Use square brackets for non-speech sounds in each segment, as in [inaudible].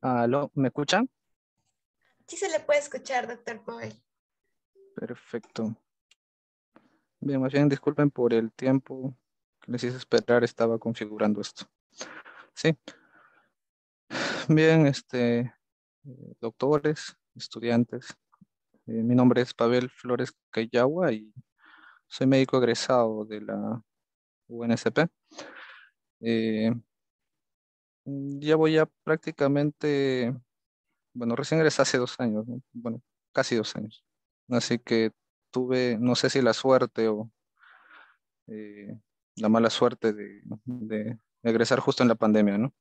Aló, ¿me escuchan? Sí se le puede escuchar, doctor Powell. Perfecto. Bien, más bien disculpen por el tiempo que les hice esperar, estaba configurando esto. Sí. Bien, este, eh, doctores, estudiantes. Eh, mi nombre es Pavel Flores Cayagua y soy médico egresado de la UNSP. Eh, Mm, ya voy a prácticamente, bueno, recién ingresé hace dos años, bueno, casi dos años. Así que tuve, no sé si la suerte o eh, la mala suerte de, de, egresar justo en la pandemia, ¿no?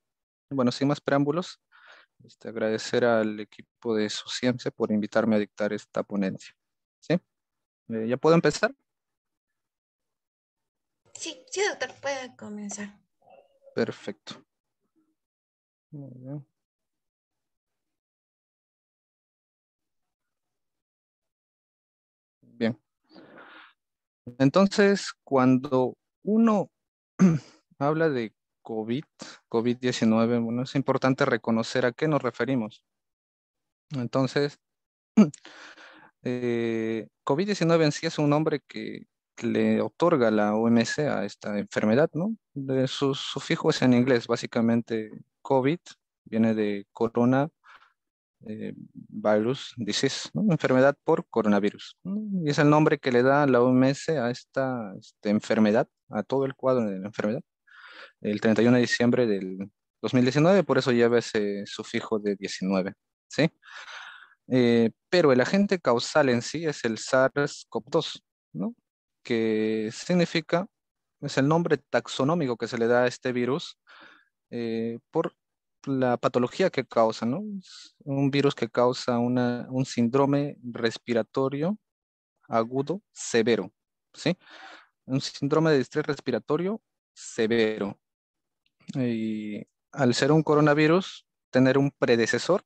Bueno, sin más preámbulos, este, agradecer al equipo de Suciencia por invitarme a dictar esta ponencia. ¿Sí? Eh, ¿Ya puedo empezar? Sí, sí, doctor, puede comenzar. Perfecto. Muy bien. Bien. Entonces, cuando uno [clears throat] habla de COVID, COVID-19, bueno, es importante reconocer a qué nos referimos. Entonces, [clears throat] eh, COVID-19 en sí es un nombre que, le otorga la OMS a esta enfermedad, ¿no? De sus es en inglés, básicamente COVID, viene de corona eh, virus disease, enfermedad por coronavirus. Y es el nombre que le da la OMS a esta, este, enfermedad, a todo el cuadro de la enfermedad, el 31 de diciembre del 2019, por eso lleva ese sufijo de 19, ¿sí? Eh, pero el agente causal en sí es el SARS-CoV-2, 2 Que significa, es el nombre taxonómico que se le da a este virus eh, por la patología que causa, ¿no? Un virus que causa una, un síndrome respiratorio agudo severo, ¿sí? Un síndrome de estrés respiratorio severo. Y al ser un coronavirus, tener un predecesor,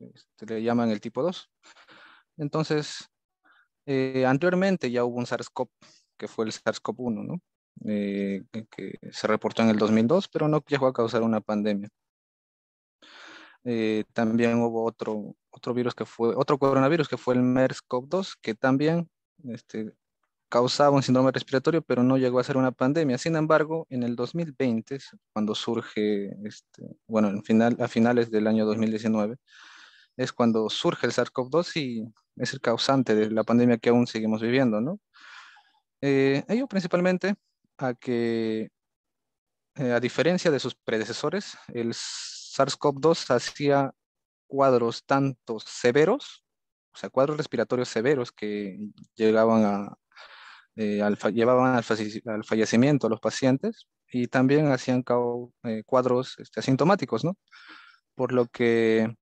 este, le llaman el tipo 2. Entonces, eh, anteriormente ya hubo un SARS-CoV, que fue el SARS-CoV-1, ¿no? Eh, que se reportó en el 2002, pero no llegó a causar una pandemia. Eh, también hubo otro, otro virus que fue, otro coronavirus que fue el MERS-CoV-2, que también este, causaba un síndrome respiratorio, pero no llegó a ser una pandemia. Sin embargo, en el 2020, cuando surge, este, bueno, en final, a finales del año 2019, es cuando surge el SARS-CoV-2 y es el causante de la pandemia que aún seguimos viviendo, ¿no? Eh, ello principalmente a que, eh, a diferencia de sus predecesores, el SARS-CoV-2 hacía cuadros tanto severos, o sea, cuadros respiratorios severos que llegaban a, eh, llevaban al, fallecimiento a los pacientes y también hacían eh, cuadros este, asintomáticos, ¿no? Por lo que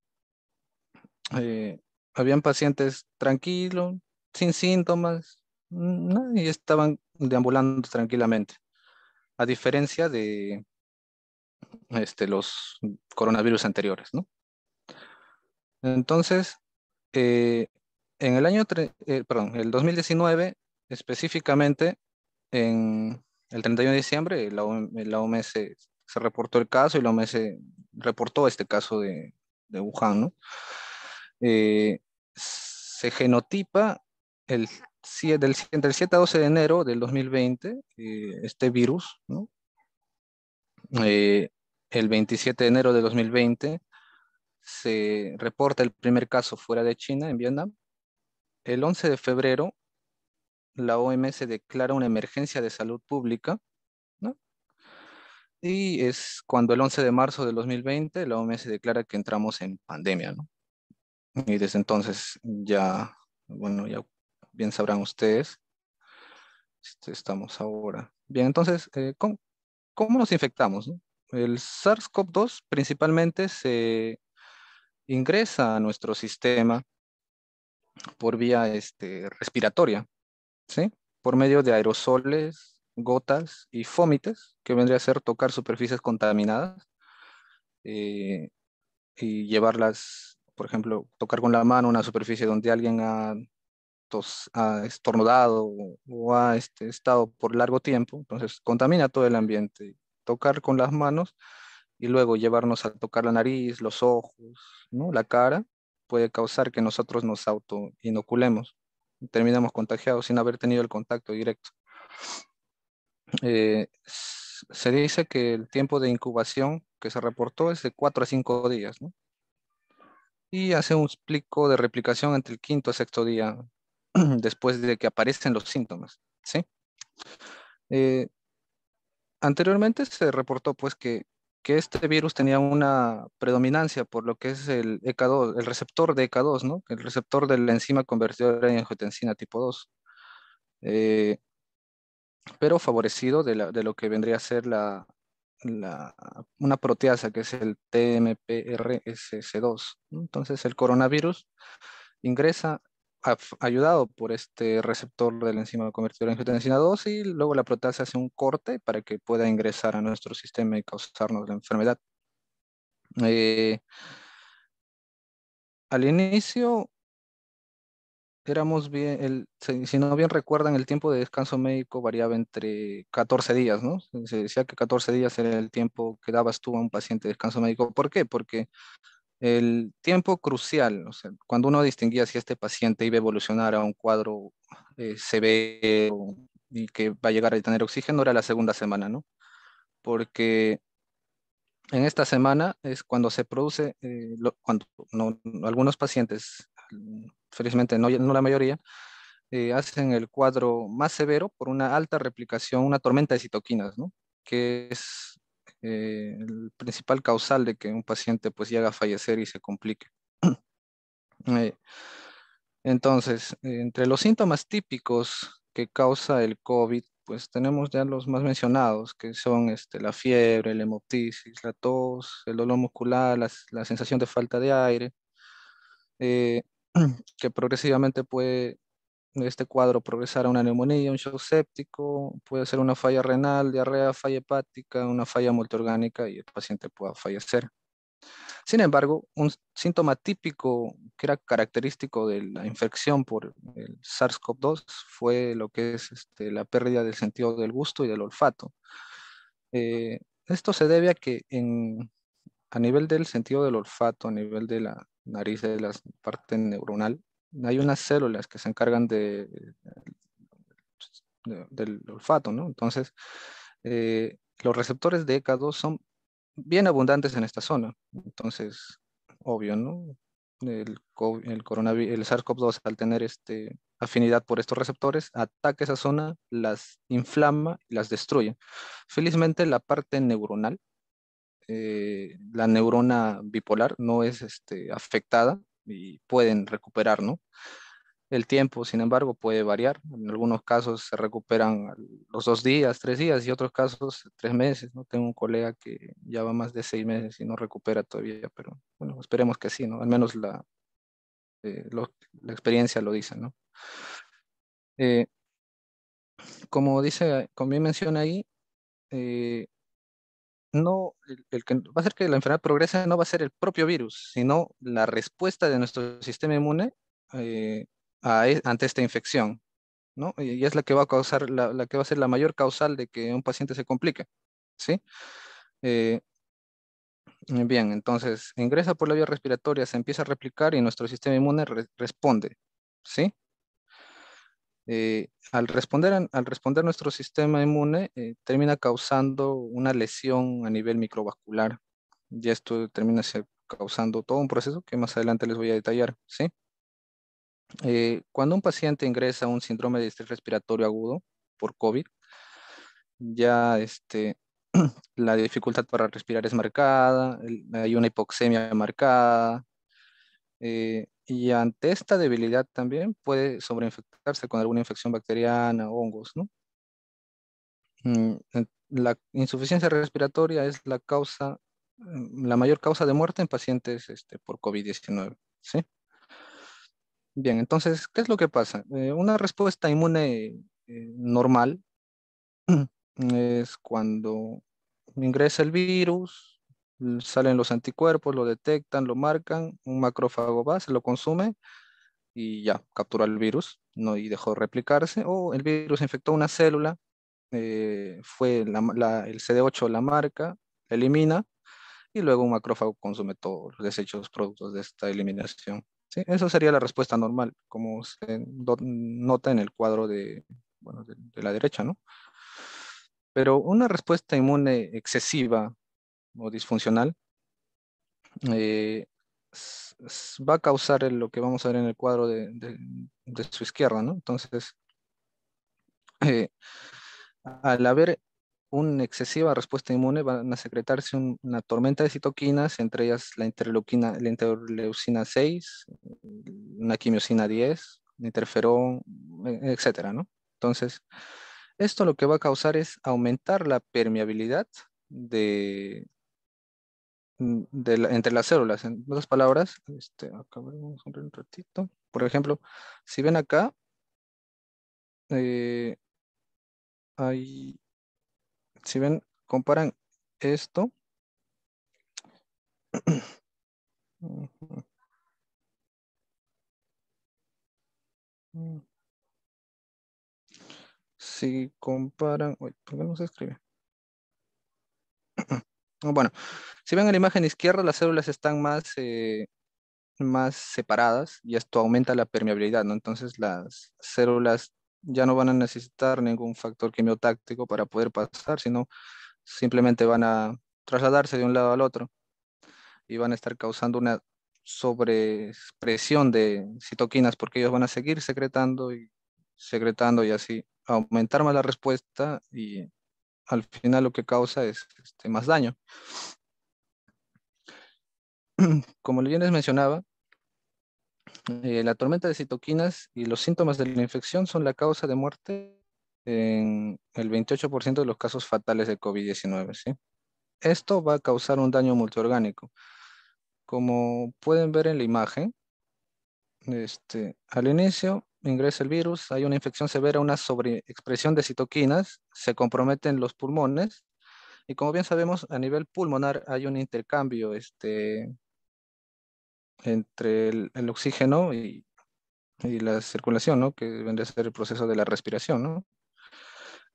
eh, habían pacientes tranquilos, sin síntomas, mm, y estaban deambulando tranquilamente, a diferencia de este, los coronavirus anteriores, Entonces, eh, en el año, eh, perdón, el 2019, específicamente, en el 31 de diciembre, la, OMS se, reportó el caso y la OMS reportó este caso de, de Wuhan, ¿no? Eh, se genotipa el, del, 7 a 12 de enero del 2020 este virus, ¿no? el 27 de enero de 2020 se reporta el primer caso fuera de China, en Vietnam. El 11 de febrero, la OMS declara una emergencia de salud pública. ¿no? Y es cuando el 11 de marzo de 2020, la OMS declara que entramos en pandemia. ¿no? Y desde entonces ya, bueno, ya bien sabrán ustedes, este, estamos ahora. Bien, entonces, eh, ¿cómo, ¿cómo, nos infectamos? ¿no? El SARS-CoV-2 principalmente se ingresa a nuestro sistema por vía este, respiratoria, ¿sí? por medio de aerosoles, gotas y fómites, que vendría a ser tocar superficies contaminadas eh, y llevarlas, por ejemplo, tocar con la mano una superficie donde alguien ha, ha estornudado o ha este, estado por largo tiempo, entonces contamina todo el ambiente tocar con las manos y luego llevarnos a tocar la nariz, los ojos, ¿no? la cara, puede causar que nosotros nos autoinoculemos. Terminamos contagiados sin haber tenido el contacto directo. Eh, se dice que el tiempo de incubación que se reportó es de 4 a 5 días, ¿no? Y hace un explico de replicación entre el quinto y sexto día [clears throat] después de que aparecen los síntomas, ¿sí? Eh, anteriormente se reportó pues que, este virus tenía una predominancia por lo que es el 2 e el receptor de eca 2 El receptor de la enzima convertidora en angiotensina tipo 2. Eh, pero favorecido de, lo que vendría a ser la, una proteasa que es el TMPRSS2. Entonces el coronavirus ingresa ayudado por este receptor de la enzima convertidora en angiotensina 2 y luego la proteasa hace un corte para que pueda ingresar a nuestro sistema y causarnos la enfermedad. Eh, al inicio éramos bien, el, si, si no bien recuerdan, el tiempo de descanso médico variaba entre 14 días, ¿no? Se decía que 14 días era el tiempo que dabas tú a un paciente de descanso médico. ¿Por qué? Porque el tiempo crucial, cuando uno distinguía si este paciente iba a evolucionar a un cuadro eh, severo y que va a llegar a tener oxígeno, era la segunda semana, ¿no? Porque en esta semana es cuando se produce, eh, cuando algunos pacientes, felizmente no, no la mayoría, eh, hacen el cuadro más severo por una alta replicación, una tormenta de citoquinas, ¿no? que es eh, el principal causal de que un paciente pues llega a fallecer y se complique. [clears throat] Eh, entonces, entre los síntomas típicos que causa el COVID, pues tenemos ya los más mencionados, que son este, la fiebre, el hemoptisis, la tos, el dolor muscular, la, sensación de falta de aire, eh, [clears throat] que progresivamente puede este cuadro progresar a una neumonía, un shock séptico, puede ser una falla renal, diarrea, falla hepática, una falla multiorgánica y el paciente pueda fallecer. Sin embargo, un síntoma típico que era característico de la infección por el SARS-CoV-2 fue lo que es este, la pérdida del sentido del gusto y del olfato. Eh, esto se debe a que en, a nivel del sentido del olfato, a nivel de la nariz, de la parte neuronal, hay unas células que se encargan de, del olfato, ¿no? Entonces, eh, los receptores de ECA2 son bien abundantes en esta zona. Entonces, obvio, ¿no? El, coronavirus, el SARS-CoV-2 al tener este, afinidad por estos receptores, ataca esa zona, las inflama y las destruye. Felizmente la parte neuronal, eh, la neurona bipolar no es este, afectada, y pueden recuperar, ¿no? El tiempo, sin embargo, puede variar. En algunos casos se recuperan los dos días, tres días y otros casos tres meses. ¿no? Tengo un colega que ya va más de seis meses y no recupera todavía, pero bueno, esperemos que sí, ¿no? Al menos la, eh, la experiencia lo dice, ¿no? Eh, como dice, como bien menciona ahí, eh, no, el, que va a hacer que la enfermedad progrese no va a ser el propio virus, sino la respuesta de nuestro sistema inmune eh, e, ante esta infección, ¿no? Y, es la que va a causar, la, que va a ser la mayor causal de que un paciente se complique, ¿sí? Eh, bien, entonces ingresa por la vía respiratoria, se empieza a replicar y nuestro sistema inmune responde, ¿sí? Eh, al, responder al responder nuestro sistema inmune, eh, termina causando una lesión a nivel microvascular. Y esto termina causando todo un proceso que más adelante les voy a detallar. ¿sí? Eh, cuando un paciente ingresa a un síndrome de estrés respiratorio agudo por COVID, ya este, [clears throat] la dificultad para respirar es marcada, hay una hipoxemia marcada, eh, y ante esta debilidad también puede sobreinfectarse con alguna infección bacteriana o hongos, ¿no? Mm, la insuficiencia respiratoria es la causa, mm, la mayor causa de muerte en pacientes este, por COVID-19, ¿sí? Bien, entonces, ¿qué es lo que pasa? Eh, una respuesta inmune eh, normal [clears throat] es cuando ingresa el virus, salen los anticuerpos, lo detectan, lo marcan, un macrófago va, se lo consume y ya, captura el virus ¿no? y dejó replicarse, o el virus infectó una célula, eh, fue el CD8 la marca, elimina, y luego un macrófago consume todos los desechos productos de esta eliminación. ¿sí? Eso sería la respuesta normal, como se nota en el cuadro de, de la derecha, ¿no? Pero una respuesta inmune excesiva o disfuncional, eh, va a causar lo que vamos a ver en el cuadro de, su izquierda, ¿no? Entonces, eh, al haber una excesiva respuesta inmune, van a secretarse una tormenta de citoquinas, entre ellas la, interleuquina, la interleucina 6, una quimiosina 10, interferón, e, etcétera, ¿no? Entonces, esto lo que va a causar es aumentar la permeabilidad de, Mm, entre las células. En otras palabras, este, acá ah, un ratito. Por ejemplo, si ven acá, eh, si ven, comparan esto. [clears throat] Si comparan, uy, ¿por qué no se escribe? Bueno, si ven en la imagen izquierda, las células están más, eh, más separadas y esto aumenta la permeabilidad, ¿no? Entonces las células ya no van a necesitar ningún factor quimiotáctico para poder pasar, sino simplemente van a trasladarse de un lado al otro y van a estar causando una sobreexpresión de citoquinas porque ellos van a seguir secretando y secretando y así aumentar más la respuesta y al final lo que causa es este, más daño. [clears throat] Como bien les mencionaba, eh, la tormenta de citoquinas y los síntomas de la infección son la causa de muerte en el 28% de los casos fatales de COVID-19. Esto va a causar un daño multiorgánico. Como pueden ver en la imagen, este, al inicio ingresa el virus, hay una infección severa, una sobreexpresión de citoquinas, se comprometen los pulmones y como bien sabemos a nivel pulmonar hay un intercambio este, entre el, oxígeno y, y, la circulación, ¿no? que vendría a ser el proceso de la respiración.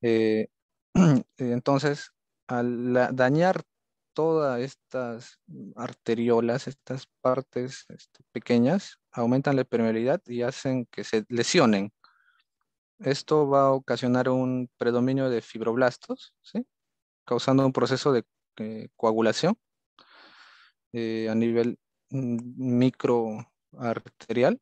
Eh, [clears throat] entonces, al dañar todas estas arteriolas, estas partes este, pequeñas, aumentan la permeabilidad y hacen que se lesionen. Esto va a ocasionar un predominio de fibroblastos, causando un proceso de eh, coagulación eh, a nivel mm, microarterial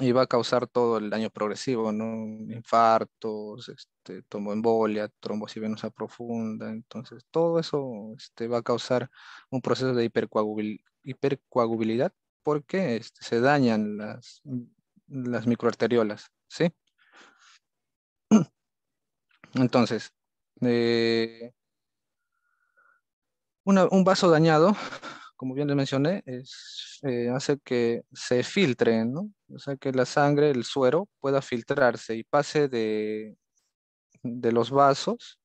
y va a causar todo el daño progresivo, ¿no? Infartos, este, tromboembolia, trombosis venosa profunda, entonces todo eso este, va a causar un proceso de hipercoagubil hipercoagulabilidad porque este, se dañan las, las microarteriolas, ¿sí? [clears throat] Entonces, eh, un vaso dañado, como bien les mencioné, eh, hace que se filtre, ¿no? O sea, que la sangre, el suero, pueda filtrarse y pase de, de los vasos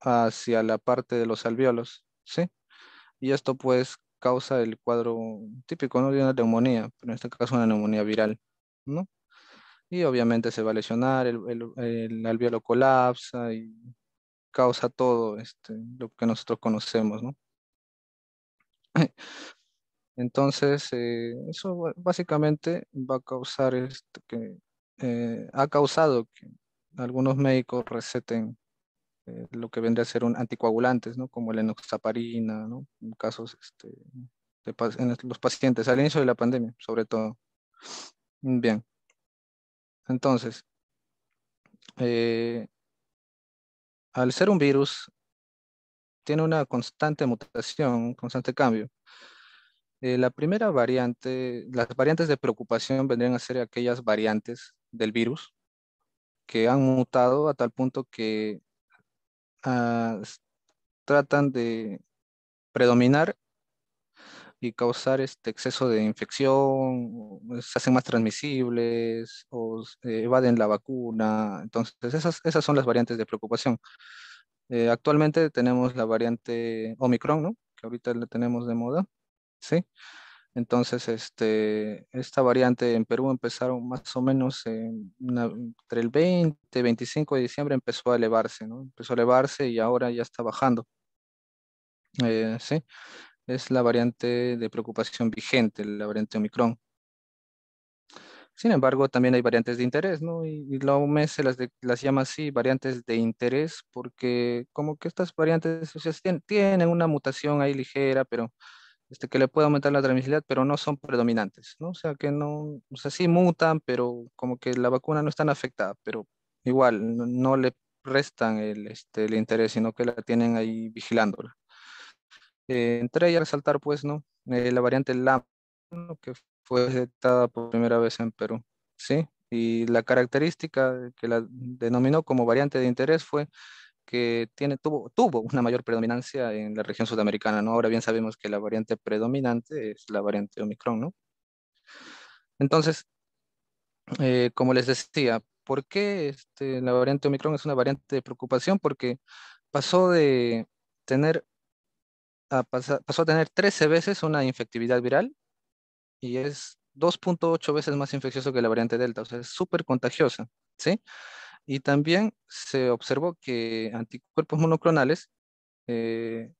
hacia la parte de los alveolos, ¿sí? Y esto pues causa el cuadro típico, ¿no? De una neumonía, pero en este caso una neumonía viral, ¿no? Y obviamente se va a lesionar, el, el, alveolo colapsa y causa todo este, lo que nosotros conocemos, ¿no? [clears throat] Eh, entonces, eh, eso básicamente va a causar esto que eh, ha causado que algunos médicos receten eh, lo que vendría a ser un anticoagulantes, ¿no? Como el enoxaparina, ¿no? En casos este, en los pacientes al inicio de la pandemia, sobre todo. Bien. Entonces, al ser un virus, tiene una constante mutación, constante cambio. Eh, la primera variante, las variantes de preocupación vendrían a ser aquellas variantes del virus que han mutado a tal punto que ah, tratan de predominar y causar este exceso de infección, se hacen más transmisibles o eh, evaden la vacuna. Entonces, esas, esas son las variantes de preocupación. Eh, actualmente tenemos la variante Omicron, ¿no? que ahorita la tenemos de moda, ¿sí? Entonces, este, esta variante en Perú empezaron más o menos entre el 20 25 de diciembre empezó a elevarse, ¿no? Empezó a elevarse y ahora ya está bajando. Eh, sí, es la variante de preocupación vigente, la variante Omicron. Sin embargo, también hay variantes de interés, ¿no? Y, la OMS las, las llama así, variantes de interés, porque como que estas variantes tienen una mutación ahí ligera, pero este, que le puede aumentar la transmisibilidad, pero no son predominantes, ¿no? O sea, que no, o sea, sí mutan, pero como que la vacuna no es tan afectada, pero igual no, le restan el, este, el interés, sino que la tienen ahí vigilándola. Eh, entre ellas resaltar, pues, ¿no? Eh, la variante LAM, que fue detectada por primera vez en Perú, ¿sí? Y la característica que la denominó como variante de interés fue que tiene, tuvo, una mayor predominancia en la región sudamericana, ¿no? Ahora bien sabemos que la variante predominante es la variante Omicron, ¿no? Entonces, eh, como les decía, ¿por qué este, la variante Omicron es una variante de preocupación? Porque pasó de tener a pasó a tener 13 veces una infectividad viral y es 2.8 veces más infeccioso que la variante Delta, o sea, es súper contagiosa, ¿sí? Y también se observó que anticuerpos monoclonales eh,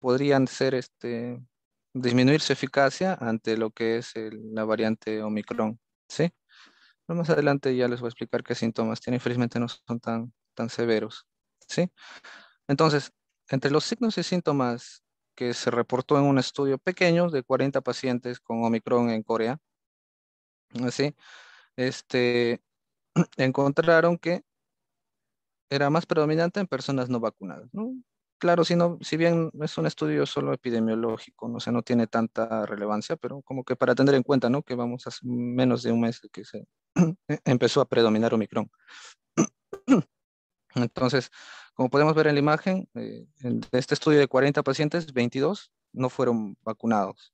podrían ser este, disminuir su eficacia ante lo que es la variante Omicron. ¿sí? más adelante ya les voy a explicar qué síntomas tiene. infelizmente no son tan, tan severos. ¿sí? Entonces, entre los signos y síntomas que se reportó en un estudio pequeño de 40 pacientes con Omicron en Corea, ¿sí? este, [clears throat] encontraron que era más predominante en personas no vacunadas. Claro, si, si bien es un estudio solo epidemiológico, ¿no? O no tiene tanta relevancia, pero como que para tener en cuenta ¿no? que vamos a menos de un mes que se [clears throat] e-, empezó a predominar Omicron. [clears throat] Entonces, como podemos ver en la imagen, eh, en de este estudio de 40 pacientes, 22 no fueron vacunados.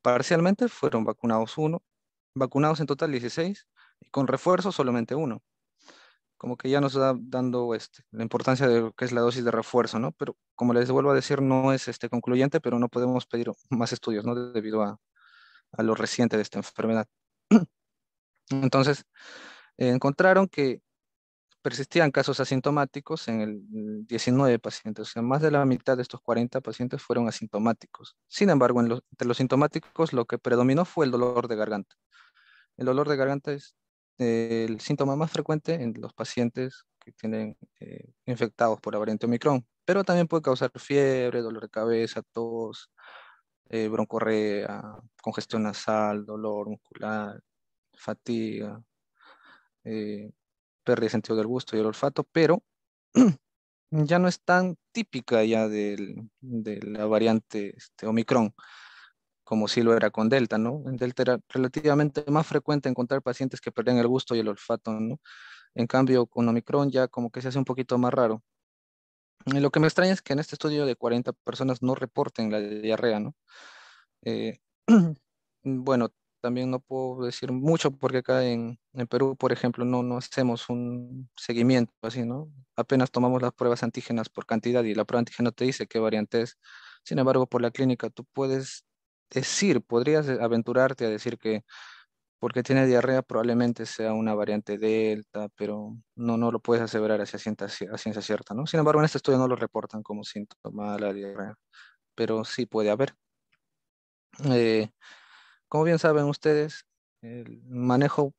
Parcialmente fueron vacunados uno, vacunados en total 16, con refuerzo solamente uno. Como que ya nos da dando este, la importancia de lo que es la dosis de refuerzo, ¿no? Pero como les vuelvo a decir, no es este, concluyente, pero no podemos pedir más estudios, ¿no? Debido a, lo reciente de esta enfermedad. [clears throat] Entonces, eh, encontraron que persistían casos asintomáticos en el 19 pacientes, o sea, más de la mitad de estos 40 pacientes fueron asintomáticos. Sin embargo, entre los sintomáticos lo que predominó fue el dolor de garganta. El dolor de garganta es el síntoma más frecuente en los pacientes que tienen eh, infectados por la variante Omicron, pero también puede causar fiebre, dolor de cabeza, tos, eh, broncorrea, congestión nasal, dolor muscular, fatiga, eh, pérdida de sentido del gusto y el olfato, pero [clears throat] ya no es tan típica ya de la variante este, Omicron como si lo era con Delta, ¿no? En Delta era relativamente más frecuente encontrar pacientes que perdían el gusto y el olfato, ¿no? En cambio, con Omicron ya como que se hace un poquito más raro. lo que me extraña es que en este estudio de 40 personas no reporten la diarrea, ¿no? Eh, [clears throat] bueno, también no puedo decir mucho porque acá en, Perú, por ejemplo, no, no hacemos un seguimiento así, ¿no? Apenas tomamos las pruebas antígenas por cantidad y la prueba antígena te dice qué variante es. Sin embargo, por la clínica tú puedes decir, podrías aventurarte a decir que porque tiene diarrea probablemente sea una variante delta, pero no, no lo puedes aseverar hacia ciencia, a ciencia cierta, ¿no? Sin embargo, en este estudio no lo reportan como síntoma la diarrea, pero sí puede haber. Eh, como bien saben ustedes, el manejo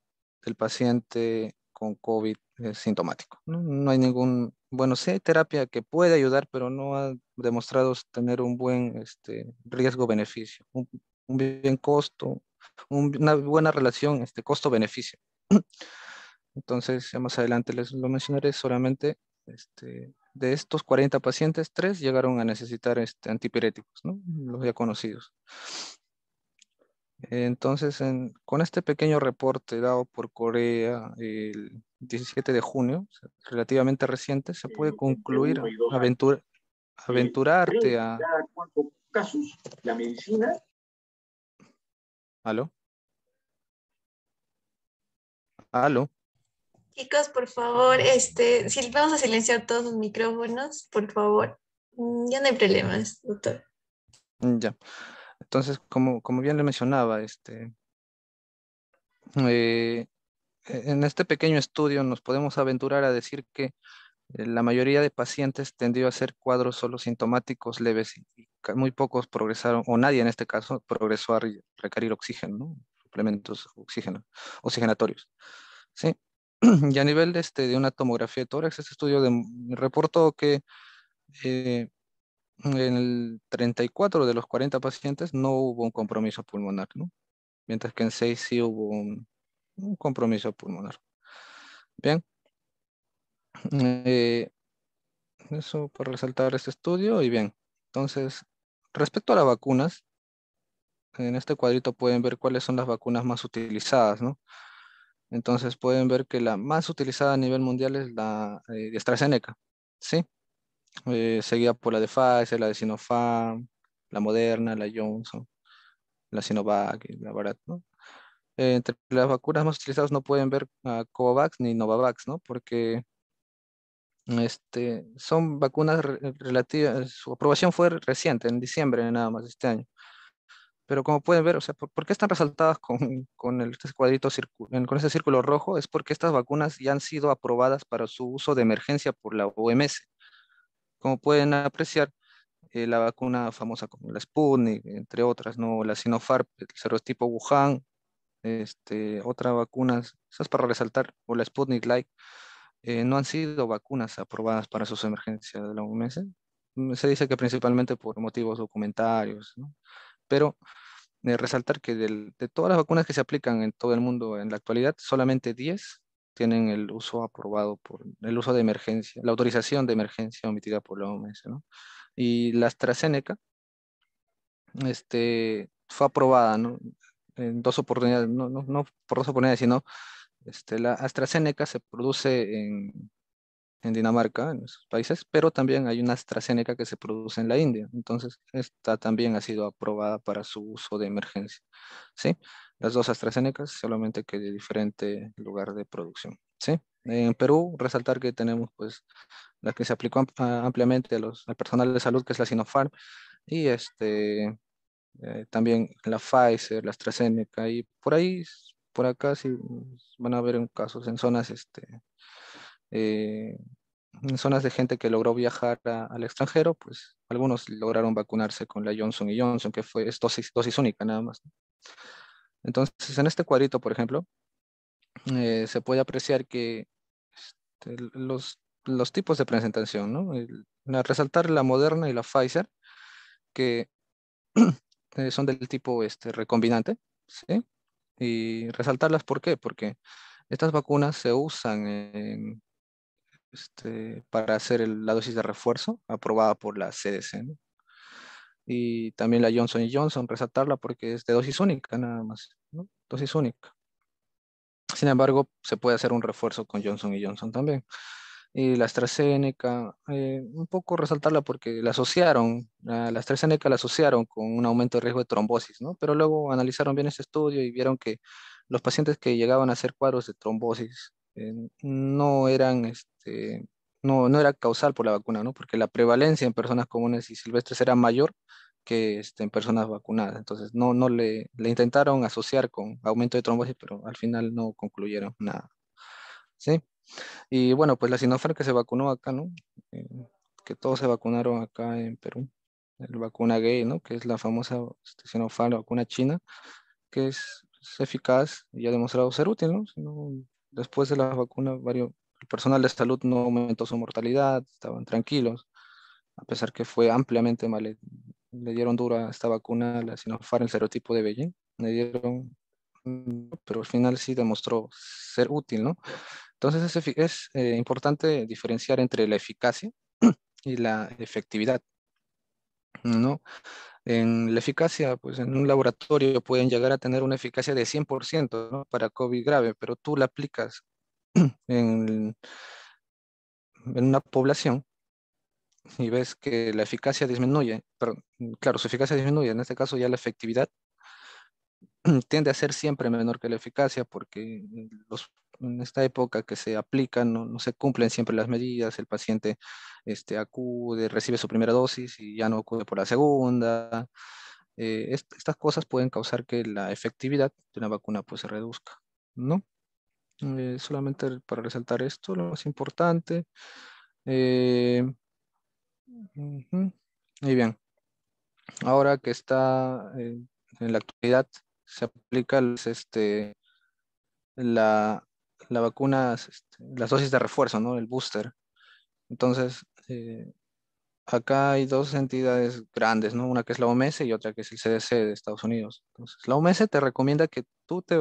del paciente con COVID es sintomático. no hay ningún bueno, sí hay terapia que puede ayudar, pero no ha demostrado tener un buen este, riesgo-beneficio, un, bien costo, una buena relación este, costo-beneficio. [clears throat] Entonces, ya más adelante les lo mencionaré, solamente este, de estos 40 pacientes, tres llegaron a necesitar este, antipiréticos, ¿no? los ya conocidos. Entonces, con este pequeño reporte dado por Corea, el 17 de junio, relativamente reciente, se puede concluir, aventurarte a... casos la medicina... ¿Aló? ¿Aló? Chicos, por favor, este, si vamos a silenciar todos los micrófonos, por favor. Mm, ya no hay problemas, doctor. Ya. Entonces, como, como bien le mencionaba, este, eh, e-, en este pequeño estudio nos podemos aventurar a decir que eh, la mayoría de pacientes tendió a ser cuadros solo sintomáticos leves y muy pocos progresaron, o nadie en este caso, progresó a requerir oxígeno, suplementos oxígeno, oxigenatorios. ¿sí? [clears throat] Y a nivel de, este, de una tomografía de tórax, este estudio reportó que eh, en el 34 de los 40 pacientes no hubo un compromiso pulmonar, ¿no? mientras que en 6 sí hubo un, un compromiso pulmonar. Bien. Eh, eso para resaltar este estudio y bien. Entonces, respecto a las vacunas, en este cuadrito pueden ver cuáles son las vacunas más utilizadas, ¿no? Entonces pueden ver que la más utilizada a nivel mundial es la de eh, AstraZeneca, ¿sí? Eh, seguida por la de Pfizer, la de Sinopharm, la Moderna, la Johnson, la Sinovac, la Barat, ¿no? Eh, entre las vacunas más utilizadas no pueden ver a Covax ni Novavax, ¿no? Porque este, son vacunas eh, relativas, su aprobación fue reciente, en diciembre nada más de este año. Pero como pueden ver, o sea, ¿por, qué están resaltadas con, con el, este cuadrito, con ese círculo rojo? Es porque estas vacunas ya han sido aprobadas para su uso de emergencia por la OMS. Como pueden apreciar, eh, la vacuna famosa como la Sputnik, entre otras, ¿no? la Sinopharm, el serotipo Wuhan, este, otras vacunas, esas para resaltar, o la Sputnik Light, eh, no han sido vacunas aprobadas para sus emergencias de la OMS. Mm, se dice que principalmente por motivos documentarios, pero eh, resaltar que de todas las vacunas que se aplican en todo el mundo en la actualidad, solamente 10 tienen el uso aprobado por el uso de emergencia, la autorización de emergencia omitida por la OMS. Y la AstraZeneca este, fue aprobada, ¿no? en dos oportunidades, no, no, no por dos oportunidades, sino este, la AstraZeneca se produce en, en Dinamarca, en esos países, pero también hay una AstraZeneca que se produce en la India. Entonces, esta también ha sido aprobada para su uso de emergencia. ¿sí? Las dos AstraZenecas, solamente que de diferente lugar de producción. ¿sí? En Perú, resaltar que tenemos pues, la que se aplicó ampliamente a los, al personal de salud, que es la Sinopharm, y este, eh, también la Pfizer, la AstraZeneca, y por ahí, por acá sí pues, van a haber casos en zonas, este, eh, en zonas de gente que logró viajar al extranjero, pues algunos lograron vacunarse con la Johnson y Johnson, que fue es dosis, dosis única nada más. Entonces, en este cuadrito, por ejemplo, eh, se puede apreciar que este, los, los, tipos de presentación, ¿no? resaltar la Moderna y la Pfizer, que [clears throat] Eh, son del tipo este, recombinante, ¿sí? Y resaltarlas, ¿por qué? Porque estas vacunas se usan este, para hacer la dosis de refuerzo aprobada por la CDC, Y también la Johnson Johnson, resaltarla porque es de dosis única nada más, ¿no? Dosis única. Sin embargo, se puede hacer un refuerzo con Johnson Johnson también y eh, la AstraZeneca, eh, un poco resaltarla porque la asociaron, la, AstraZeneca la asociaron con un aumento de riesgo de trombosis, ¿no? Pero luego analizaron bien ese estudio y vieron que los pacientes que llegaban a hacer cuadros de trombosis eh, no eran, este, no, no era causal por la vacuna, ¿no? Porque la prevalencia en personas comunes y silvestres era mayor que este, en personas vacunadas. Entonces, no, no le, le, intentaron asociar con aumento de trombosis, pero al final no concluyeron nada. ¿Sí? Y bueno, pues la Sinopharm que se vacunó acá, ¿no? Eh, que todos se vacunaron acá en Perú. El vacuna gay, ¿no? Que es la famosa este, Sinopharm, vacuna china, que es, eficaz y ha demostrado ser útil, ¿no? Después de la vacuna, varios, el personal de salud no aumentó su mortalidad, estaban tranquilos, a pesar que fue ampliamente mal. Le dieron dura esta vacuna, la Sinopharm, el serotipo de Beijing. Le dieron pero al final sí demostró ser útil, ¿no? Entonces es, es eh, importante diferenciar entre la eficacia [clears throat] y la efectividad, ¿no? En la eficacia, pues en un laboratorio pueden llegar a tener una eficacia de 100% para COVID grave, pero tú la aplicas [clears throat] en, en una población y ves que la eficacia disminuye, pero, claro, su eficacia disminuye, en este caso ya la efectividad [clears throat] tiende a ser siempre menor que la eficacia porque en esta época que se aplican no, se cumplen siempre las medidas, el paciente este, acude, recibe su primera dosis y ya no acude por la segunda. Eh, estas cosas pueden causar que la efectividad de una vacuna pues, se reduzca. ¿no? Eh, solamente para resaltar esto, lo más importante. muy eh, bien. Ahora que está en la actualidad se aplica este, la, la vacuna, este, las dosis de refuerzo, ¿no? El booster. Entonces, eh, acá hay dos entidades grandes, ¿no? Una que es la OMS y otra que es el CDC de Estados Unidos. Entonces, la OMS te recomienda que tú te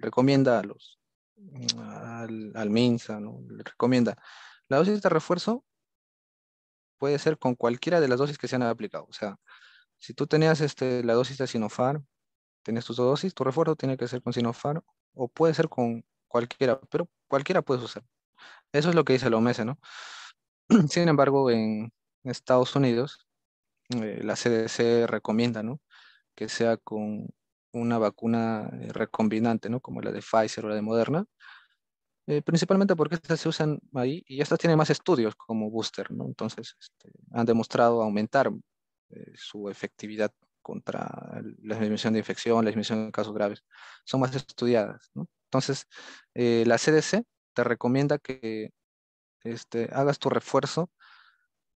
recomienda a los al, al MINSA, ¿no? Le recomienda la dosis de refuerzo puede ser con cualquiera de las dosis que se han aplicado. O sea, si tú tenías este, la dosis de Sinopharm, tienes tu dosis, tu refuerzo tiene que ser con Sinopharm o puede ser con cualquiera, pero cualquiera puedes usar. Eso es lo que dice la OMS, ¿no? [clears throat] Sin embargo, en Estados Unidos, eh, la CDC recomienda, ¿no? Que sea con una vacuna eh, recombinante, ¿no? Como la de Pfizer o la de Moderna, eh, principalmente porque estas se usan ahí y estas tienen más estudios como booster, ¿no? Entonces, este, han demostrado aumentar su efectividad contra la disminución de infección, la disminución de casos graves, son más estudiadas. ¿no? Entonces, eh, la CDC te recomienda que este, hagas tu refuerzo,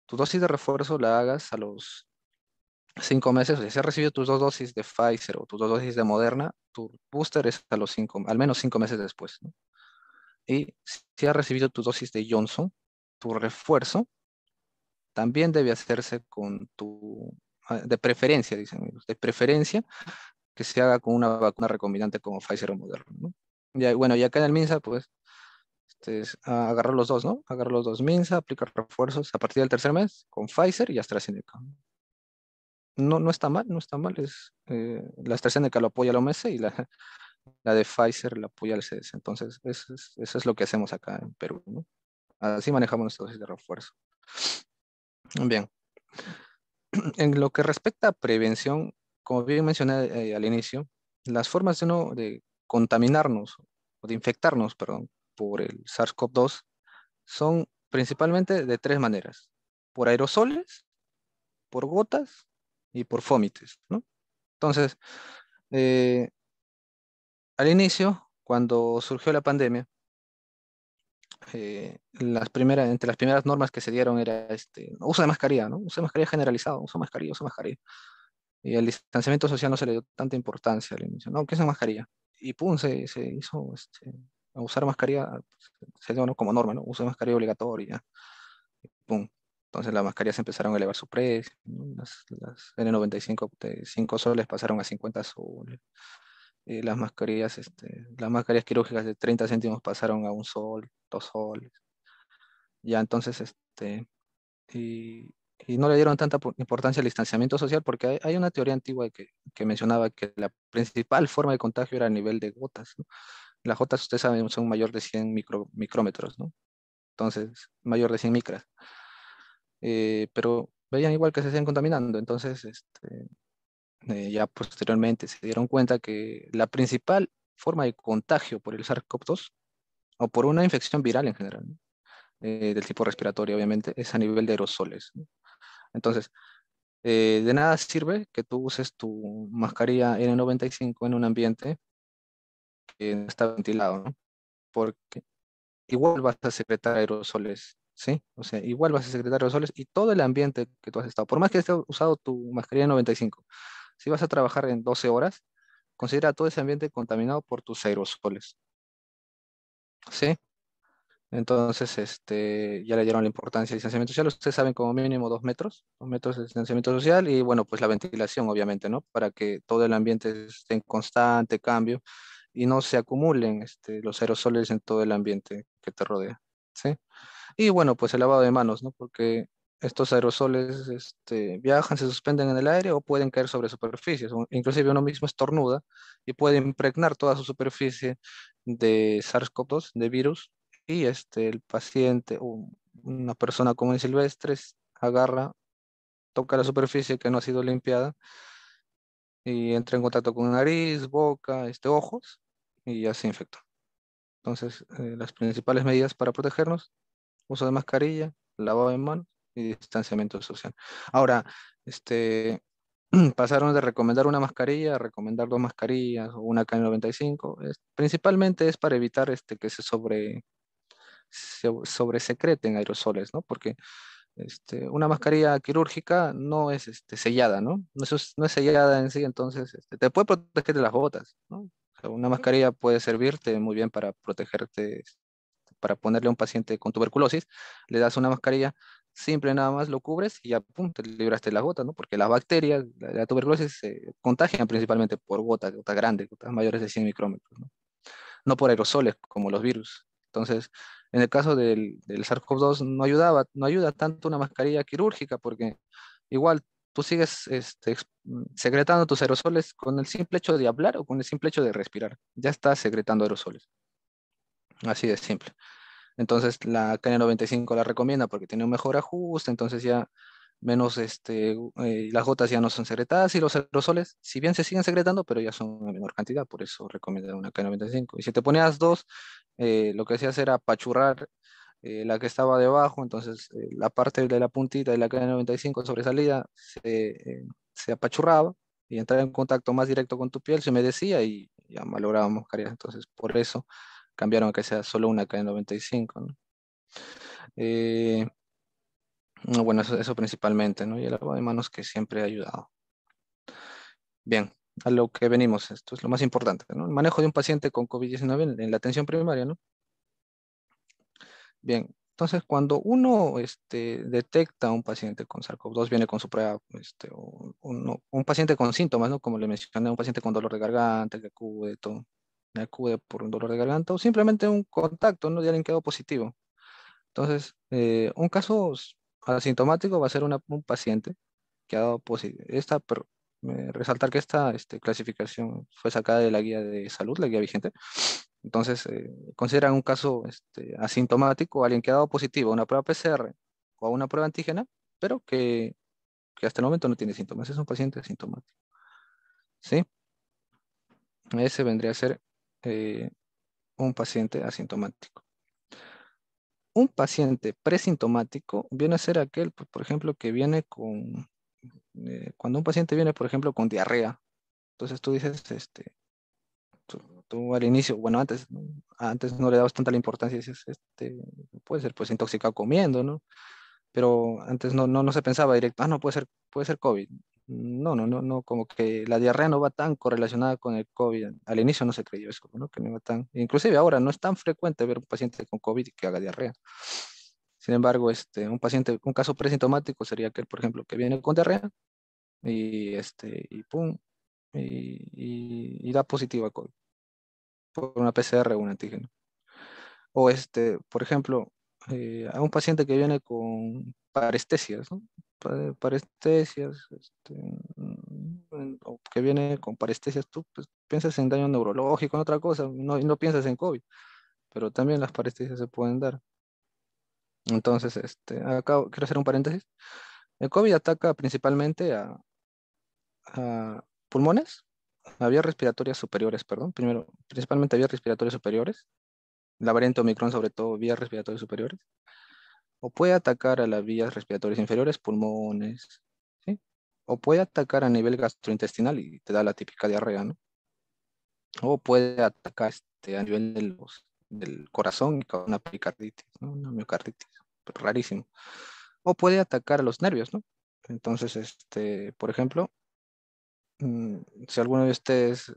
tu dosis de refuerzo la hagas a los cinco meses, si has recibido tus dos dosis de Pfizer o tus dos dosis de Moderna, tu booster es a los cinco, al menos cinco meses después. Y si has recibido tu dosis de Johnson, tu refuerzo también debe hacerse con tu Ah, de preferencia, dicen ellos, de preferencia que se haga con una vacuna recombinante como Pfizer o Moderna. ¿no? Y, bueno, y acá en el MINSA, pues, este es, ah, agarrar los dos, ¿no? Agarrar los dos MINSA, aplicar refuerzos a partir del tercer mes con Pfizer y AstraZeneca. No, no está mal, no está mal. Es, eh, la AstraZeneca lo apoya la OMS y la, la de Pfizer la apoya el CES. Entonces, eso es, eso es, lo que hacemos acá en Perú, ¿no? Así manejamos nuestra dosis de refuerzo. Bien. [clears throat] en lo que respecta a prevención, como bien mencioné eh, al inicio, las formas de, contaminarnos o de infectarnos, perdón, por el SARS-CoV-2 son principalmente de tres maneras. Por aerosoles, por gotas y por fómites, Entonces, eh, al inicio, cuando surgió la pandemia, eh, las primeras, entre las primeras normas que se dieron era este, uso de mascarilla, ¿no? Uso de mascarilla generalizado, uso de mascarilla, uso de mascarilla. Y el distanciamiento social no se le dio tanta importancia al inicio, ¿no? ¿Qué es mascarilla? Y pum, se, se hizo este, usar mascarilla, se dio como norma, ¿no? Uso de mascarilla obligatoria, pum. Entonces las mascarillas empezaron a elevar su precio, las, las N95 de 5 soles pasaron a 50 soles. Eh, las mascarillas, este, las mascarillas quirúrgicas de 30 céntimos pasaron a un sol, dos soles. Ya entonces, este, y, no le dieron tanta importancia al distanciamiento social porque hay, una teoría antigua que, mencionaba que la principal forma de contagio era a nivel de gotas. Las gotas, ustedes saben, son mayor de 100 micrómetros, ¿no? Entonces, mayor de 100 micras. Eh, pero veían igual que se siguen contaminando. Entonces, este, eh, ya posteriormente se dieron cuenta que la principal forma de contagio por el sars 2 o por una infección viral en general, eh, del tipo respiratorio obviamente, es a nivel de aerosoles. Entonces, eh, de nada sirve que tú uses tu mascarilla N95 en un ambiente que no está ventilado, porque igual vas a secretar aerosoles, ¿sí? O sea, igual vas a secretar aerosoles y todo el ambiente que tú has estado, por más que estés usado tu mascarilla N95, si vas a trabajar en 12 horas, considera todo ese ambiente contaminado por tus aerosoles. ¿Sí? Entonces, este, ya le dieron la importancia del distanciamiento social. Ustedes saben como mínimo dos metros, dos metros de distanciamiento social y bueno, pues la ventilación, obviamente, ¿no? Para que todo el ambiente esté en constante cambio y no se acumulen este, los aerosoles en todo el ambiente que te rodea, ¿sí? Y bueno, pues el lavado de manos, ¿no? Porque estos aerosoles este, viajan, se suspenden en el aire o pueden caer sobre superficies. Inclusive uno mismo estornuda y puede impregnar toda su superficie de SARS-CoV-2, de virus, y este, el paciente o una persona en silvestres agarra, toca la superficie que no ha sido limpiada y entra en contacto con nariz, boca, este, ojos y ya se infecta. Entonces, eh, las principales medidas para protegernos, uso de mascarilla, lavado en manos, y distanciamiento social. Ahora, este, [clears throat] pasaron de recomendar una mascarilla a recomendar dos mascarillas o una K95. principalmente es para evitar este, que se sobre, sobre secreten aerosoles, ¿no? Porque este, una mascarilla quirúrgica no es este, sellada, ¿no? No es, no es, sellada en sí, entonces este, te puede proteger de las botas, una mascarilla puede servirte muy bien para protegerte, para ponerle a un paciente con tuberculosis, le das una mascarilla, simple nada más lo cubres y ya pum, te libraste las gota, ¿no? Porque las bacterias, la, la tuberculosis se contagian principalmente por gotas, gotas grandes, gotas mayores de 100 micrómetros, ¿no? No por aerosoles como los virus. Entonces, en el caso del, del SARS-CoV-2 no ayudaba, no ayuda tanto una mascarilla quirúrgica porque igual tú sigues este, mm, secretando tus aerosoles con el simple hecho de hablar o con el simple hecho de respirar. Ya estás secretando aerosoles. Así de simple. Entonces la KN95 la recomienda porque tiene un mejor ajuste, entonces ya menos este, eh, las gotas ya no son secretadas y los aerosoles, si bien se siguen secretando, pero ya son una menor cantidad, por eso recomienda una K95. Y si te ponías dos, eh, lo que hacías era pachurrar eh, la que estaba debajo, entonces la parte de la puntita de la K95 sobresalida se, se apachurraba y entraba en contacto más directo con tu piel, se decía y ya malográbamos caries. Entonces, por eso cambiaron a que sea solo una K95. Eh, ¿no? bueno, eso, principalmente, ¿no? Y el agua de manos que siempre ha ayudado. Bien, a lo que venimos, esto es lo más importante, ¿no? El manejo de un paciente con COVID-19 en, la atención primaria, ¿no? Bien, entonces cuando uno este, detecta a un paciente con SARS-CoV-2, viene con su prueba, este, un, paciente con síntomas, ¿no? Como le mencioné, un paciente con dolor de garganta, que acude, todo acude por un dolor de garganta o simplemente un contacto ¿no? de alguien dado positivo. Entonces, eh, un caso asintomático va a ser un paciente que ha dado positivo. Esta, pero, resaltar que esta este, clasificación fue sacada de la guía de salud, la guía vigente. Entonces, eh, consideran un caso este, asintomático alguien que ha dado positivo a una prueba PCR o a una prueba antígena, pero que, que hasta el momento no tiene síntomas. Es un paciente asintomático. ¿Sí? Ese vendría a ser eh, un paciente asintomático. Un paciente presintomático viene a ser aquel, pues, por ejemplo, que viene con, eh, cuando un paciente viene, por ejemplo, con diarrea, entonces tú dices, este, tú, al inicio, bueno, antes, ¿no? antes no le dabas tanta la importancia, dices, este, puede ser pues intoxicado comiendo, ¿no? Pero antes no, no, no se pensaba directo, ah, no, puede ser, puede ser COVID no, no, no, no, como que la diarrea no va tan correlacionada con el COVID. Al inicio no se creyó eso, ¿no? Que no tan, inclusive ahora no es tan frecuente ver un paciente con COVID que haga diarrea. Sin embargo, este, un paciente, un caso presintomático sería aquel, por ejemplo, que viene con diarrea y este, y pum, y, da positiva COVID por una PCR o un antígeno. O este, por ejemplo, eh, a un paciente que viene con parestesias, ¿no? parestesias, este, mm, o que viene con parestesias, tú pues, piensas en daño neurológico, en otra cosa, no, no piensas en COVID, pero también las parestesias se pueden dar. Entonces, este, acá quiero hacer un paréntesis. El COVID ataca principalmente a, a pulmones, a vías respiratorias superiores, perdón, primero, principalmente a vías respiratorias superiores, la variante Omicron sobre todo, vías respiratorias superiores, o puede atacar a las vías respiratorias inferiores, pulmones, ¿sí? O puede atacar a nivel gastrointestinal y te da la típica diarrea, ¿no? O puede atacar este, a nivel del corazón y con una pericarditis, ¿no? Una miocarditis, rarísimo. O puede atacar a los nervios, ¿no? Entonces, este, por ejemplo, mm, si alguno de ustedes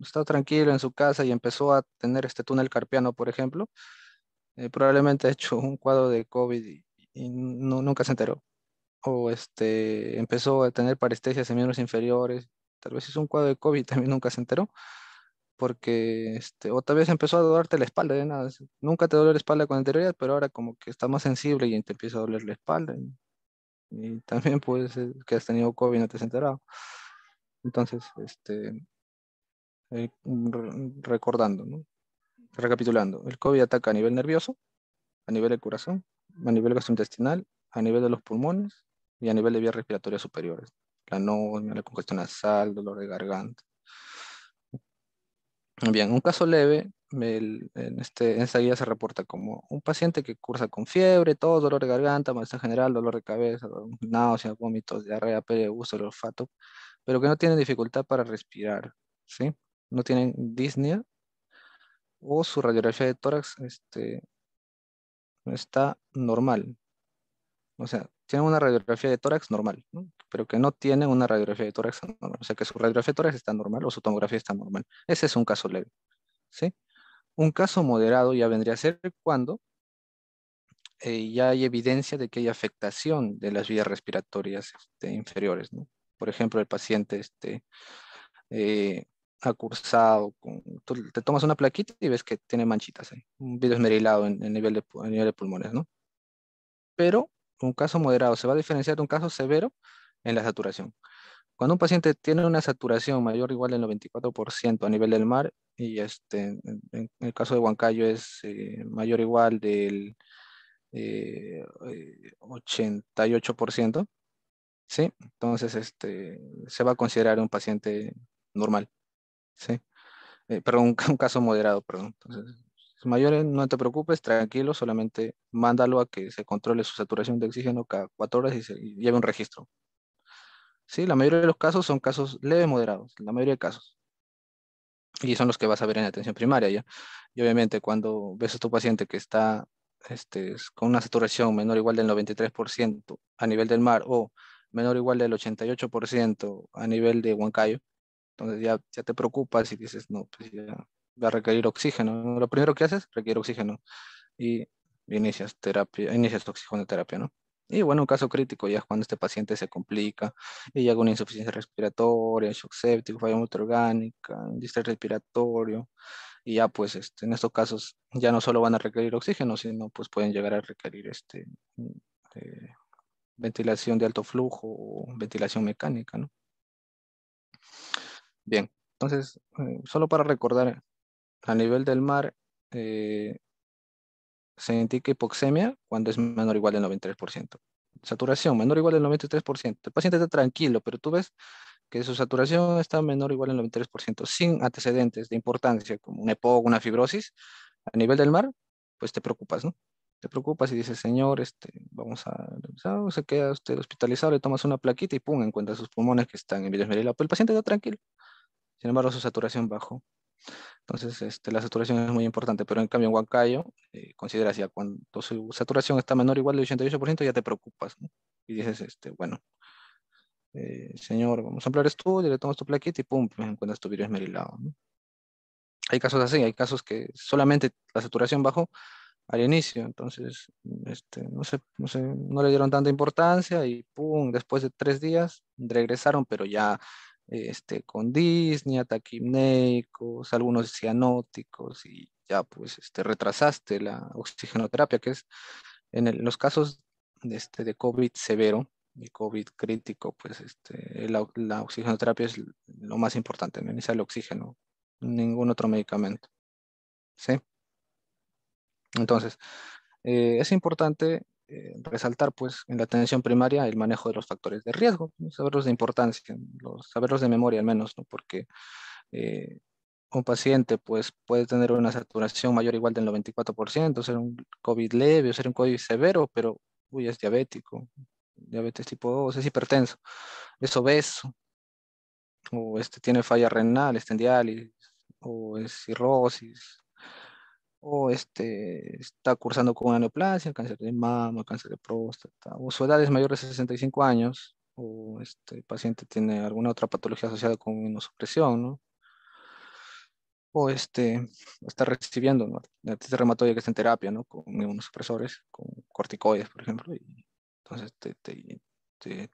está tranquilo en su casa y empezó a tener este túnel carpiano, por ejemplo, eh, probablemente ha hecho un cuadro de COVID y, nunca se enteró. O este, empezó a tener parestesias en miembros inferiores. Tal vez hizo un cuadro de COVID y también nunca se enteró. Porque, este, o tal vez empezó a dolerte la espalda, de nada. Nunca te dolió la espalda con anterioridad, pero ahora como que está más sensible y te empieza a doler la espalda. Y, también puede eh, ser que has tenido COVID y no te has enterado. Entonces, este, eh, recordando, ¿no? recapitulando, el COVID ataca a nivel nervioso, a nivel del corazón, a nivel gastrointestinal, a nivel de los pulmones y a nivel de vías respiratorias superiores. La anomia, la congestión nasal, dolor de garganta. Bien, un caso leve, en, este, en esta guía se reporta como un paciente que cursa con fiebre, todo, dolor de garganta, malestar general, dolor de cabeza, náuseas, vómitos, diarrea, pérdida de gusto, olfato, pero que no tiene dificultad para respirar, ¿sí? No tienen disnea o su radiografía de tórax este, está normal. O sea, tiene una radiografía de tórax normal, pero que no tiene una radiografía de tórax normal. O sea, que su radiografía de tórax está normal o su tomografía está normal. Ese es un caso leve. ¿sí? Un caso moderado ya vendría a ser cuando eh, ya hay evidencia de que hay afectación de las vías respiratorias este, inferiores. Por ejemplo, el paciente este, eh, acursado, te tomas una plaquita y ves que tiene manchitas ahí, un virus esmerilado en, el nivel de, nivel de pulmones, ¿no? Pero un caso moderado se va a diferenciar de un caso severo en la saturación. Cuando un paciente tiene una saturación mayor o igual del 94% a nivel del mar, y este, en, el caso de Huancayo es eh, mayor o igual del eh, 88%, ¿sí? Entonces este, se va a considerar un paciente normal. ¿sí? Eh, pero un, caso moderado, perdón. mayores, no te preocupes, tranquilo, solamente mándalo a que se controle su saturación de oxígeno cada cuatro horas y, se, lleve un registro. Sí, la mayoría de los casos son casos leves moderados, la mayoría de casos. Y son los que vas a ver en atención primaria, ¿ya? Y obviamente cuando ves a tu paciente que está este, con una saturación menor o igual del 93% a nivel del mar o menor o igual del 88% a nivel de Huancayo, entonces ya, te preocupas y dices, no, pues ya va a requerir oxígeno. Lo primero que haces, requerir oxígeno. Y inicias terapia, inicias oxigenoterapia, ¿no? Y bueno, un caso crítico ya es cuando este paciente se complica y llega una insuficiencia respiratoria, shock séptico, falla multiorgánica, distrés respiratorio. Y ya pues este, en estos casos ya no solo van a requerir oxígeno, sino pues pueden llegar a requerir este, eh, ventilación de alto flujo o ventilación mecánica, ¿no? Bien, entonces, eh, solo para recordar, a nivel del mar, eh, se indica hipoxemia cuando es menor o igual del 93%. Saturación menor o igual del 93%. El paciente está tranquilo, pero tú ves que su saturación está menor o igual del 93%, sin antecedentes de importancia, como un EPOC, una fibrosis, a nivel del mar, pues te preocupas, ¿no? Te preocupas y dices, señor, este, vamos a, se queda usted hospitalizado, le tomas una plaquita y pum, encuentra sus pulmones que están en vidrio Pero el paciente está tranquilo sin embargo su saturación bajó. Entonces, este, la saturación es muy importante, pero en cambio en Huancayo, eh, consideras ya cuando su saturación está menor igual de 88%, ya te preocupas, Y dices, este, bueno, eh, señor, vamos a ampliar estudio, le tomas tu plaquita y pum, encuentras tu virus esmerilado, Hay casos así, hay casos que solamente la saturación bajó al inicio, entonces, este, no, sé, no, sé, no le dieron tanta importancia y pum, después de tres días regresaron, pero ya este, con disnea, taquimneicos, algunos cianóticos y ya pues este, retrasaste la oxigenoterapia, que es en los casos de, este, de COVID severo y COVID crítico, pues este, la, oxigenoterapia es lo más importante, necesita el oxígeno, ningún otro medicamento. ¿Sí? Entonces, eh, es importante eh, resaltar pues en la atención primaria el manejo de los factores de riesgo, saberlos de importancia, los, saberlos de memoria al menos, porque eh, un paciente pues puede tener una saturación mayor igual del 94%, ser un COVID leve o ser un COVID severo, pero uy, es diabético, diabetes tipo 2, es hipertenso, es obeso, o este, tiene falla renal, es o es cirrosis, o este, está cursando con neoplasia, cáncer de mama, cáncer de próstata, o su edad es mayor de 65 años, o este, paciente tiene alguna otra patología asociada con inmunosupresión, ¿no? O este, está recibiendo ¿no? la este reumatoide que está en terapia, ¿no? Con inmunosupresores, con corticoides, por ejemplo. Y entonces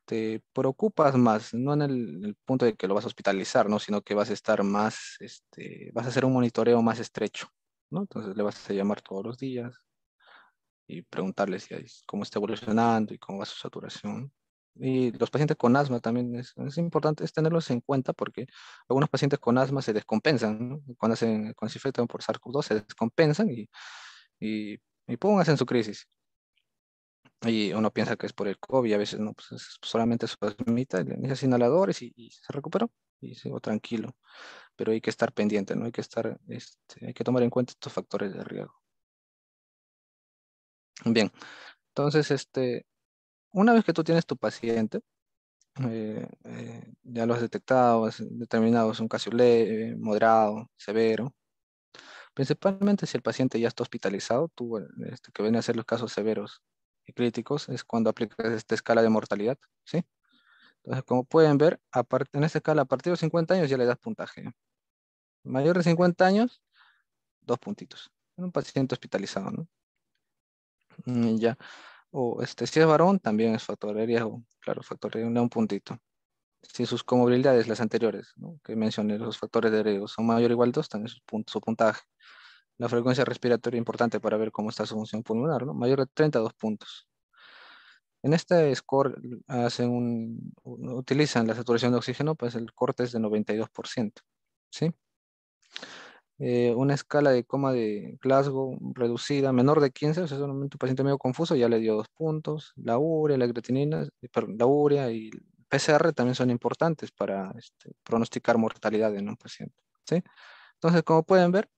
te, preocupas más, no en el, el, punto de que lo vas a hospitalizar, ¿no? Sino que vas a estar más, este, vas a hacer un monitoreo más estrecho. Entonces le vas a llamar todos los días y preguntarle cómo está evolucionando y cómo va su saturación. Y los pacientes con asma también es, importante es tenerlos en cuenta porque algunos pacientes con asma se descompensan, cuando, hacen con se por sars 2 se descompensan y, y, y hacen su crisis. Y uno piensa que es por el COVID, y a veces no, pues es solamente su asmita, le inhaladores y, y se recuperó y sigo tranquilo pero hay que estar pendiente, ¿no? Hay que estar, este, hay que tomar en cuenta estos factores de riesgo. Bien, entonces, este, una vez que tú tienes tu paciente, eh, eh, ya lo has detectado, has determinado es un caso leve, moderado, severo. Principalmente si el paciente ya está hospitalizado, tú este, que viene a ser los casos severos y críticos, es cuando aplicas esta escala de mortalidad, ¿sí? Entonces, como pueden ver, en este escala, a partir de 50 años ya le das puntaje. Mayor de 50 años, dos puntitos. En un paciente hospitalizado, ¿no? Mm, ya. O este, si es varón, también es factor de riesgo. Claro, factor de riesgo, un puntito. Si sus comorbilidades, las anteriores, ¿no? que mencioné, los factores de riesgo, son mayor o igual a dos, también su, su puntaje. La frecuencia respiratoria importante para ver cómo está su función pulmonar, ¿no? Mayor de 30, dos puntos. En este score hacen utilizan la saturación de oxígeno, pues el corte es de 92%. ¿sí? Eh, una escala de coma de Glasgow reducida, menor de 15, o sea, un paciente medio confuso, ya le dio dos puntos. La urea, la creatinina, eh, la urea y PCR también son importantes para este, pronosticar mortalidad en un paciente. ¿sí? Entonces, como pueden ver,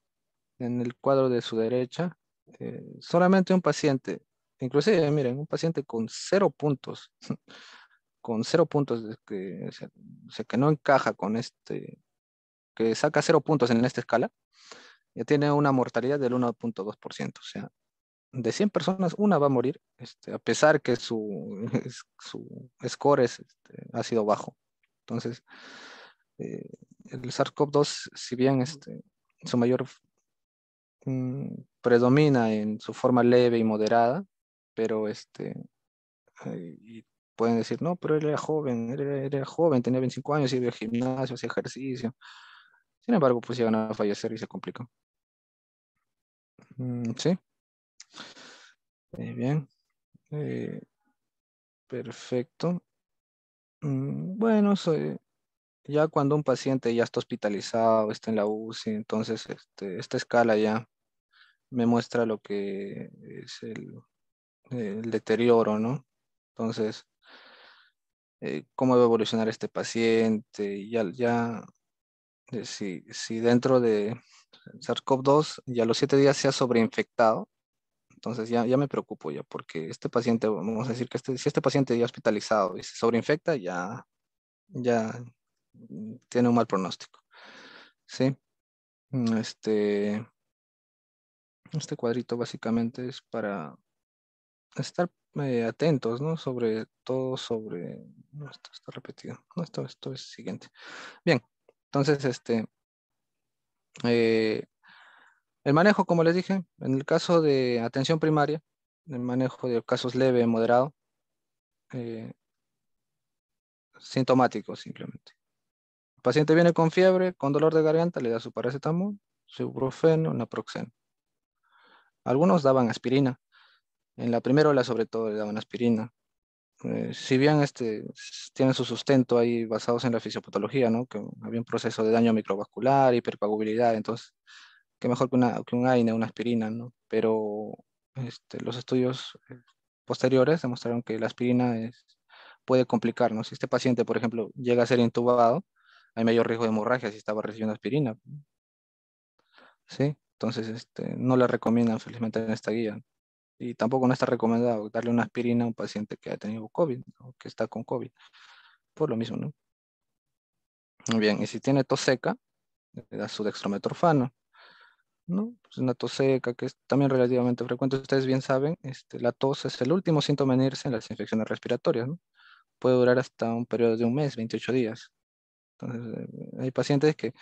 en el cuadro de su derecha, eh, solamente un paciente Inclusive, miren, un paciente con cero puntos, [laughs] con cero puntos, que, o sea, que no encaja con este, que saca cero puntos en esta escala, ya tiene una mortalidad del 1.2%. O sea, de 100 personas, una va a morir, este, a pesar que su, [laughs] su score es, este, ha sido bajo. Entonces, eh, el SARS-CoV-2, si bien este, su mayor mm, predomina en su forma leve y moderada, pero este, eh, y pueden decir, no, pero él era joven, era, joven, tenía 25 años, iba al gimnasio, hacía ejercicio. Sin embargo, pues llegan a fallecer y se complicó. Mm, sí. Eh, bien. Eh, perfecto. Mm, bueno, ya cuando un paciente ya está hospitalizado, está en la UCI, entonces este, esta escala ya me muestra lo que es el, eh, el deterioro, ¿no? Entonces, eh, ¿cómo va a evolucionar este paciente? Ya, ya eh, si, dentro de SARS-CoV-2 ya a los siete días se ha sobreinfectado, entonces ya, ya me preocupo ya, porque este paciente, vamos a decir que este, si este paciente ya hospitalizado y se sobreinfecta, ya, ya mm, tiene un mal pronóstico. ¿Sí? Mm, este, este cuadrito básicamente es para estar eh, atentos, ¿no? Sobre todo sobre... No, esto está repetido. No, esto, esto es siguiente. Bien, entonces, este... Eh, el manejo, como les dije, en el caso de atención primaria, el manejo de casos leve, moderado, eh, sintomático simplemente. El paciente viene con fiebre, con dolor de garganta, le da su paracetamol, su ibuprofeno, naproxeno. Algunos daban aspirina, en la primera ola sobre todo le daban aspirina. Eh, si bien este, tiene su sustento ahí basados en la fisiopatología, ¿no? que había un proceso de daño microvascular, hipercoagulabilidad, entonces, qué mejor que, una, que un AINE, una aspirina, ¿no? pero este, los estudios eh, posteriores demostraron que la aspirina es, puede complicarnos si este paciente, por ejemplo, llega a ser intubado, hay mayor riesgo de hemorragia si estaba recibiendo aspirina. ¿Sí? Entonces, este, no la recomiendan felizmente en esta guía. Y tampoco no está recomendado darle una aspirina a un paciente que ha tenido COVID o que está con COVID. Por lo mismo, ¿no? Muy bien, y si tiene tos seca, le da su dextrometorfano. ¿no? Pues una tos seca que es también relativamente frecuente. Ustedes bien saben, este, la tos es el último síntoma en irse en las infecciones respiratorias. ¿no? Puede durar hasta un periodo de un mes, 28 días. Entonces, eh, hay pacientes que,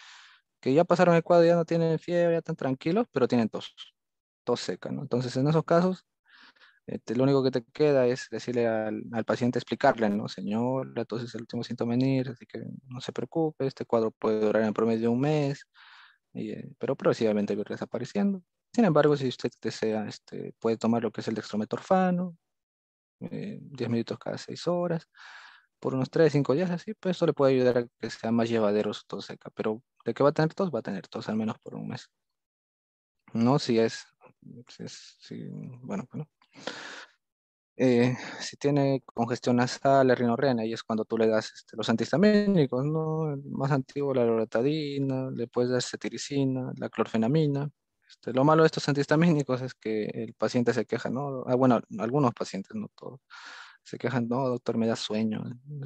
que ya pasaron el cuadro, ya no tienen fiebre, ya están tranquilos, pero tienen tos tos seca, ¿no? Entonces, en esos casos, este, lo único que te queda es decirle al, paciente, explicarle, ¿no? Señor, la tos es el último síntoma venir, así que no se preocupe, este cuadro puede durar en promedio un mes, eh, pero progresivamente va desapareciendo. Sin embargo, si usted desea, este, puede tomar lo que es el dextrometorfano, 10 eh, minutos cada 6 horas, por unos 3, 5 días, así, pues eso le puede ayudar a que sea más llevadero su tos seca, pero de qué va a tener tos, va a tener tos al menos por un mes. No, si es. bueno, bueno. Eh, si tiene congestión nasal, rinorrea, y es cuando tú le das este, los antihistamínicos, ¿no? El más antiguo, la loratadina, le puedes dar cetiricina, la clorfenamina. Este, lo malo de estos antihistamínicos es que el paciente se queja, ¿no? Ah, bueno, algunos pacientes, no todos, se quejan, no, doctor, me da sueño,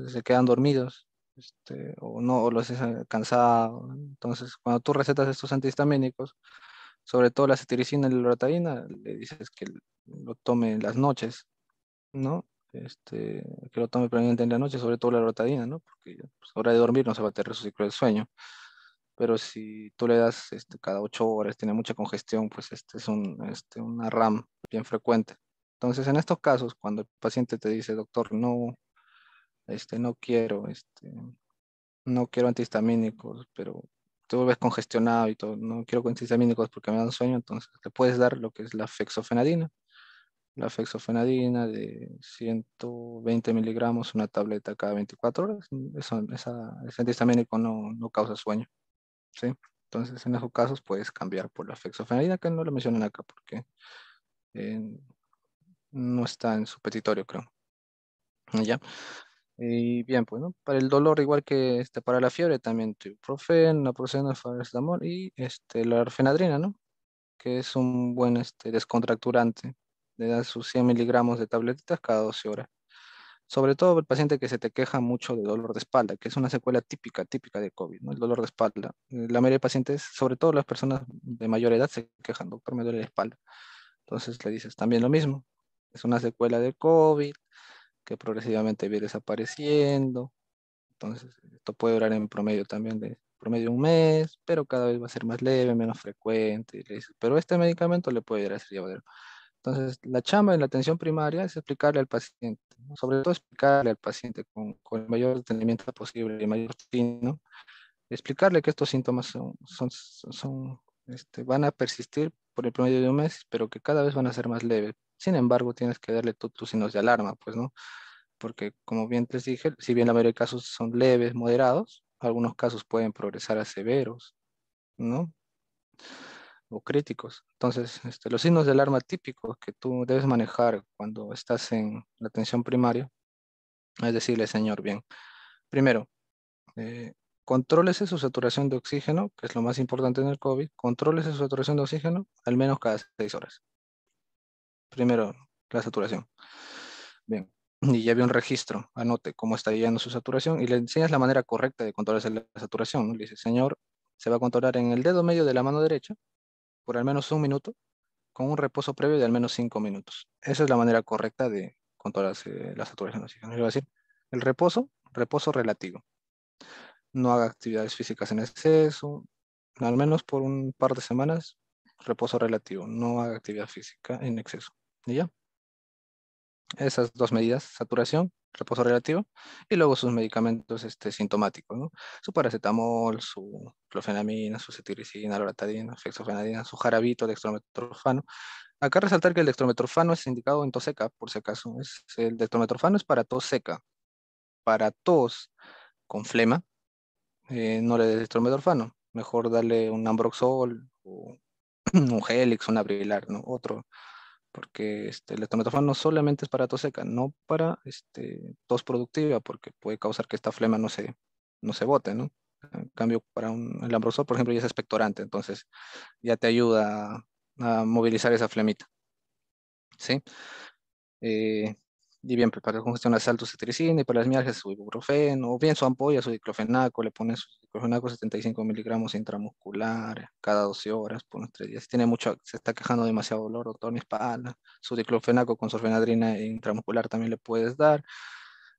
se quedan dormidos. Este, o no, o los es cansado. Entonces, cuando tú recetas estos antihistamínicos, sobre todo la cetiricina y la loratadina, le dices que lo tome en las noches, ¿no? Este, que lo tome previamente en la noche, sobre todo la loratadina, ¿no? Porque la pues, hora de dormir no se va a tener su ciclo del sueño. Pero si tú le das este, cada ocho horas, tiene mucha congestión, pues este es un, este, una RAM bien frecuente. Entonces, en estos casos, cuando el paciente te dice, doctor, no, este, no quiero, este, no quiero antihistamínicos, pero te ves congestionado y todo. No quiero concienciamínicos porque me dan sueño, entonces te puedes dar lo que es la fexofenadina. La fexofenadina de 120 miligramos, una tableta cada 24 horas. Eso, esa, ese antihistamínico no, no causa sueño. ¿sí? Entonces, en esos casos puedes cambiar por la fexofenadina, que no lo mencionan acá porque eh, no está en su petitorio, creo. ¿Ya? Y bien, pues, ¿no? Para el dolor, igual que este, para la fiebre, también ibuprofeno, naproxeno, amor y este, la orfenadrina, ¿no? Que es un buen este, descontracturante. Le das sus 100 miligramos de tabletitas cada 12 horas. Sobre todo el paciente que se te queja mucho de dolor de espalda, que es una secuela típica, típica de COVID, ¿no? El dolor de espalda. Eh, la mayoría de pacientes, sobre todo las personas de mayor edad, se quejan, doctor, me duele la espalda. Entonces le dices también lo mismo. Es una secuela de COVID que progresivamente viene desapareciendo. Entonces, esto puede durar en promedio también de promedio un mes, pero cada vez va a ser más leve, menos frecuente. pero este medicamento le puede ayudar a ser llevadero. Entonces, la chamba en la atención primaria es explicarle al paciente, sobre todo explicarle al paciente con, con, el mayor detenimiento posible, y mayor tino, explicarle que estos síntomas son, son, son este, van a persistir por el promedio de un mes, pero que cada vez van a ser más leves, sin embargo, tienes que darle tus signos de alarma, pues, ¿no? Porque, como bien les dije, si bien la mayoría de casos son leves, moderados, algunos casos pueden progresar a severos, ¿no? O críticos. Entonces, este, los signos de alarma típicos que tú debes manejar cuando estás en la atención primaria es decirle, señor, bien, primero, eh, contrólese su saturación de oxígeno, que es lo más importante en el COVID, contrólese su saturación de oxígeno al menos cada seis horas primero la saturación. Bien, y ya había un registro, anote cómo está llegando su saturación y le enseñas la manera correcta de controlarse la saturación. Le dices, señor, se va a controlar en el dedo medio de la mano derecha por al menos un minuto con un reposo previo de al menos cinco minutos. Esa es la manera correcta de controlarse la saturación. a decir, el reposo, reposo relativo. No haga actividades físicas en exceso, al menos por un par de semanas, reposo relativo. No haga actividad física en exceso. ¿Y ya? Esas dos medidas, saturación, reposo relativo, y luego sus medicamentos este, sintomáticos, ¿no? Su paracetamol, su clofenamina, su cetiricina, loratadina, fexofenadina, su jarabito, dextrometrofano. Acá resaltar que el dextrometrofano es indicado en tos seca, por si acaso. Es, el dextrometrofano es para tos seca. Para tos con flema, eh, no le des dextrometrofano. Mejor darle un ambroxol, o [clears throat] un helix, un abrilar, ¿no? Otro, porque este, el no solamente es para tos seca, no para este, tos productiva, porque puede causar que esta flema no se, no se bote, ¿no? En cambio, para un, el por ejemplo, ya es expectorante, entonces ya te ayuda a, movilizar esa flemita, ¿sí? Eh, y bien, para la congestión nasal, tu cetricina, y para las mialgias, su ibuprofeno, o bien su ampolla, su diclofenaco, le pones su diclofenaco 75 miligramos intramuscular cada 12 horas por unos 3 días. Tiene mucho, se está quejando demasiado dolor, doctor, mi espalda, su diclofenaco con sorfenadrina intramuscular también le puedes dar.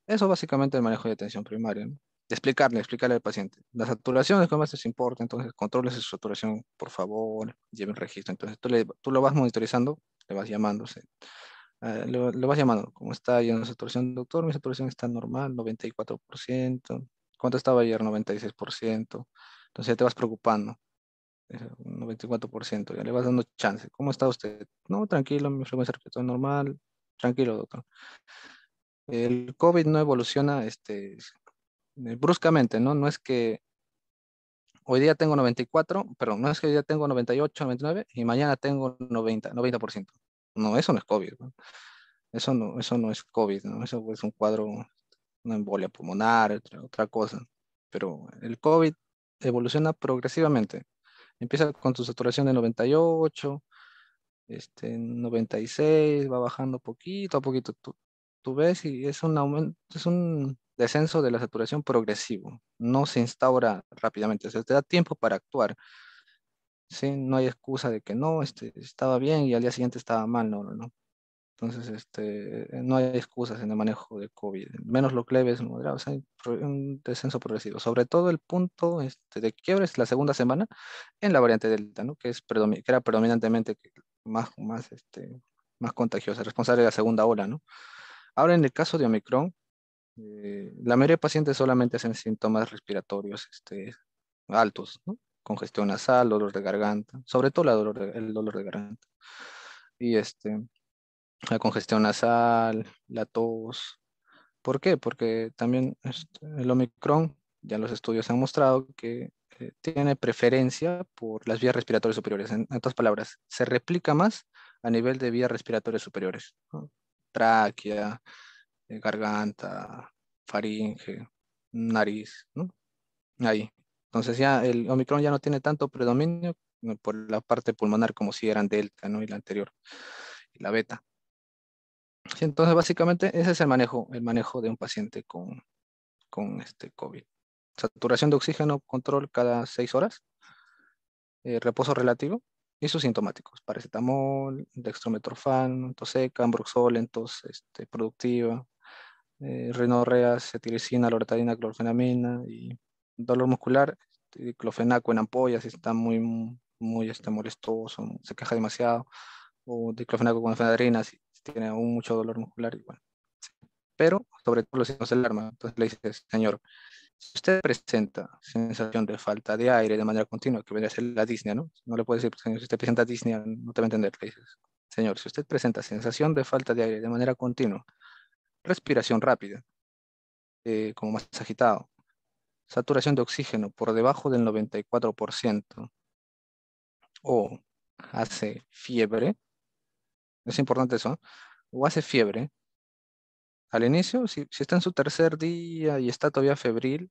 Eso básicamente el manejo de atención primaria, ¿no? explicarle, explicarle al paciente. La ¿cómo es lo importa, entonces controles su saturación, por favor, lleve un registro. Entonces tú, tú lo vas monitorizando, le vas llamándose. Ah, le vas llamando, ¿cómo está ya en saturación, doctor? Mi saturación está normal, 94%. ¿Cuánto estaba ayer? 96%. Entonces ya te vas preocupando. 94%, ya le vas dando chance. ¿Cómo está usted? No, tranquilo, mi frecuencia respiratoria normal. Tranquilo, doctor. El COVID no evoluciona este, eh, bruscamente, ¿no? No es que hoy día tengo 94, pero no es que hoy día tengo 98, 99 y mañana tengo 90, 90% no, eso no es COVID, Eso no, eso no es COVID, Eso es un cuadro, una embolia pulmonar, otra, otra cosa. Pero el COVID evoluciona progresivamente. Empieza con tu saturación de 98, este, 96, va bajando poquito a poquito. Tú, ves y es un es un descenso de la saturación progresivo. No se instaura rápidamente, o te da tiempo para actuar. ¿sí? No hay excusa de que no, este, estaba bien y al día siguiente estaba mal, no, no, no. Entonces, este, no hay excusas en el manejo de COVID, menos lo moderado, o hay un descenso progresivo. Sobre todo el punto este, de quiebre es la segunda semana en la variante Delta, ¿no? que, es que era predominantemente más, más, este, más contagiosa, responsable de la segunda ola. ¿no? Ahora, en el caso de Omicron, eh, la mayoría de pacientes solamente hacen síntomas respiratorios este, altos, ¿no? congestión nasal, dolor de garganta, sobre todo la el dolor de garganta. Y este, la congestión nasal, la tos. ¿Por qué? Porque también este, el Omicron, ya los estudios han mostrado que eh, tiene preferencia por las vías respiratorias superiores. En, otras palabras, se replica más a nivel de vías respiratorias superiores. Tráquea, eh, garganta, faringe, nariz, Ahí. Entonces ya el Omicron ya no tiene tanto predominio mm, por la parte pulmonar como si eran Delta, ¿no? Y la anterior, y la beta. entonces básicamente ese es el manejo, el manejo de un paciente con, con este COVID. Saturación de oxígeno, control cada seis horas, eh, reposo relativo y sus sintomáticos, paracetamol, dextrometrofan, toseca, ambroxol, entos, este, productiva, eh, renorreas, cetiricina, loratadina, clorfenamina y dolor muscular, este, diclofenaco en ampollas, está muy, muy este, molestoso, se queja demasiado, o diclofenaco con efedrina, si tiene aún mucho dolor muscular, igual Pero sobre todo si no se alarma, entonces le dice, señor, si usted presenta sensación de falta de aire de manera continua, que vendría a ser la disnea, ¿no? No le puede decir, señor, si usted presenta disnea, no te va a entender, le dices, señor, si usted presenta sensación de falta de aire de manera continua, respiración rápida, eh, como más agitado, saturación de oxígeno por debajo del 94% o hace fiebre, es importante eso, o hace fiebre, al inicio, si, está en su tercer día y está todavía febril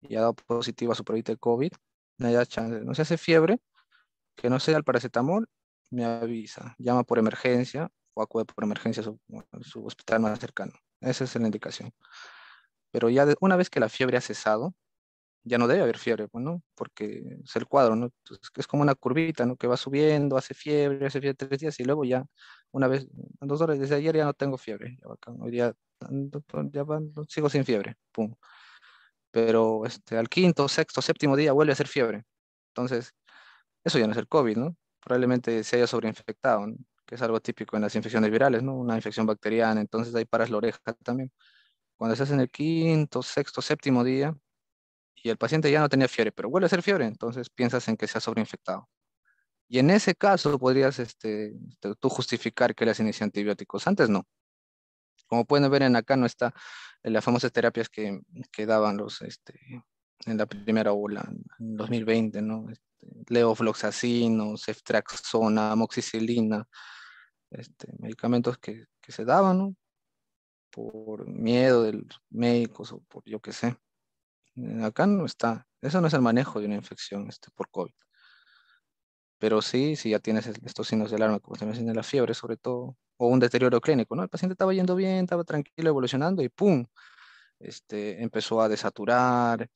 y ha dado positivo a su prueba de COVID, no, hay chance, no se hace fiebre, que no sea el paracetamol, me avisa, llama por emergencia o acude por emergencia a su, hospital más cercano. Esa es la indicación. Pero ya una vez que la fiebre ha cesado, ya no debe haber fiebre, pues, ¿no? Porque es el cuadro, ¿no? es como una curvita, ¿no? Que va subiendo, hace fiebre, hace fiebre tres días y luego ya, una vez, dos horas, desde ayer ya no tengo fiebre, hoy día, mm, sigo sin fiebre, pum. Pero este, al quinto, sexto, séptimo día vuelve a ser fiebre. Entonces, eso ya no es el COVID, ¿no? Probablemente se haya sobreinfectado, que es algo típico en las infecciones virales, ¿no? Una infección bacteriana, entonces ahí paras la oreja también. Cuando estás en el quinto, sexto, séptimo día, y el paciente ya no tenía fiebre, pero vuelve a ser fiebre, entonces piensas en que se ha sobreinfectado. Y en ese caso podrías este, tú justificar que le has antibióticos. Antes no. Como pueden ver en acá no está en eh, las famosas terapias que, que daban los este, en la primera ola, en 2020, ¿no? Este, leofloxacino, ceftraxona, amoxicilina, este, medicamentos que, que se daban, ¿no? Por miedo de los médicos o por yo qué sé. Eh, acá no está. Eso no es el manejo de una infección este, por COVID. Pero sí, si ya tienes estos signos de alarma, como te mencioné, la fiebre sobre todo, o un deterioro clínico, ¿no? El paciente estaba yendo bien, estaba tranquilo, evolucionando y ¡pum! Este, empezó a desaturar,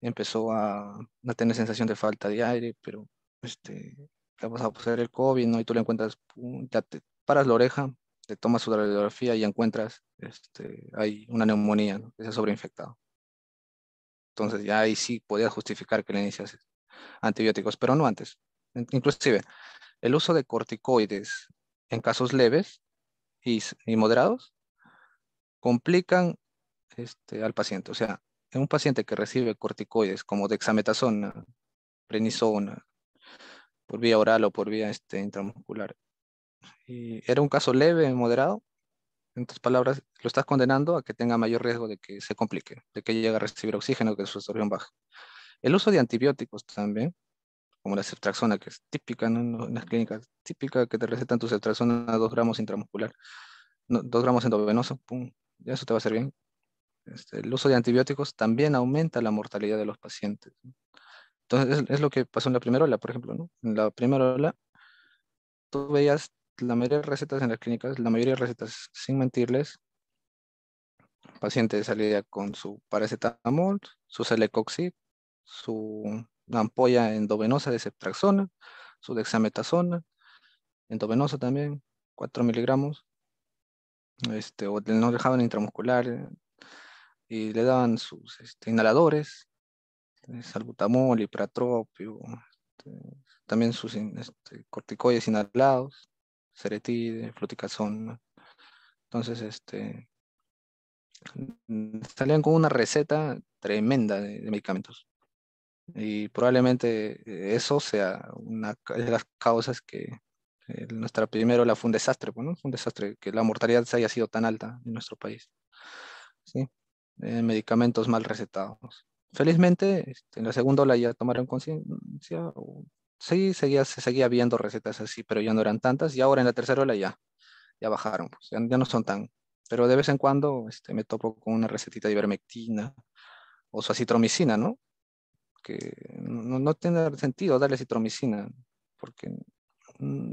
empezó a, no tener sensación de falta de aire, pero este, te vas a poseer el COVID, ¿no? Y tú le encuentras, ¡pum! ya te paras la oreja, te tomas su radiografía y encuentras, este, hay una neumonía, ¿no? Que se ha sobreinfectado. Entonces ya ahí sí podía justificar que le inicias antibióticos, pero no antes. Inclusive, el uso de corticoides en casos leves y, moderados complican este, al paciente. O sea, en un paciente que recibe corticoides como dexametasona, prenisona, por vía oral o por vía este, intramuscular, era un caso leve, moderado, en otras palabras, lo estás condenando a que tenga mayor riesgo de que se complique, de que llegue a recibir oxígeno, que su absorción baje. El uso de antibióticos también, como la ceftraxona, que es típica en las clínicas, típica que te recetan tu ceftraxona a 2 gramos intramuscular, no, 2 gramos endovenoso, pum, ya eso te va a hacer bien. Este, el uso de antibióticos también aumenta la mortalidad de los pacientes. Entonces, es, es lo que pasó en la primera ola, por ejemplo, ¿no? En la primera ola, tú veías la mayoría de recetas en las clínicas, la mayoría de recetas, sin mentirles, paciente de salida con su paracetamol, su celecoxib, su ampolla endovenosa de septraxona su dexametasona, endovenosa también, 4 miligramos, este, o no dejaban intramuscular, eh, y le daban sus este, inhaladores, eh, salbutamol, y este, también sus corticoides inhalados, seretide, de Entonces, este, salían con una receta tremenda de, medicamentos. Y probablemente eh, eso sea una de las causas que eh, nuestra primero la fue un desastre, pues, ¿no? Fue un desastre que la mortalidad se haya sido tan alta en nuestro país. ¿Sí? Eh, medicamentos mal recetados. Felizmente, este, en la segunda ola ya tomaron conciencia, sí, seguía, seguía viendo recetas así, pero ya no eran tantas. Y ahora en la tercera ola ya, ya bajaron, pues, ya, no son tan. Pero de vez en cuando este, me topo con una recetita de ivermectina o su acitromicina, ¿no? Que no, no, tiene sentido darle citromicina, porque no,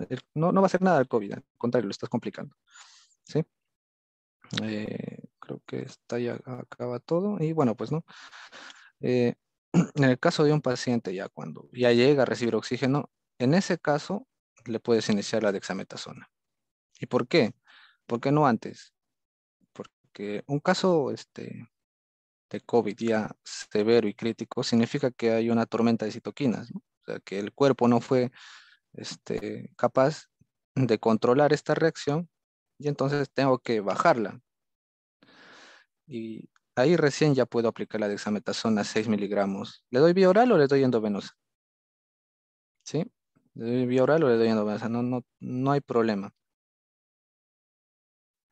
no va a hacer nada al COVID, al contrario, lo estás complicando. ¿Sí? Eh, creo que está ya acaba todo. Y bueno, pues no. Eh, en el caso de un paciente ya cuando ya llega a recibir oxígeno, en ese caso le puedes iniciar la dexametasona. ¿Y por qué? ¿Por qué no antes? Porque un caso este, de COVID ya severo y crítico significa que hay una tormenta de citoquinas, o sea, que el cuerpo no fue este, capaz de controlar esta reacción y entonces tengo que bajarla. Y Ahí recién ya puedo aplicar la dexametasona 6 miligramos. ¿Le doy vía oral o le doy endovenosa? ¿Sí? ¿Le doy vía oral o le doy endovenosa? No, no, no hay problema.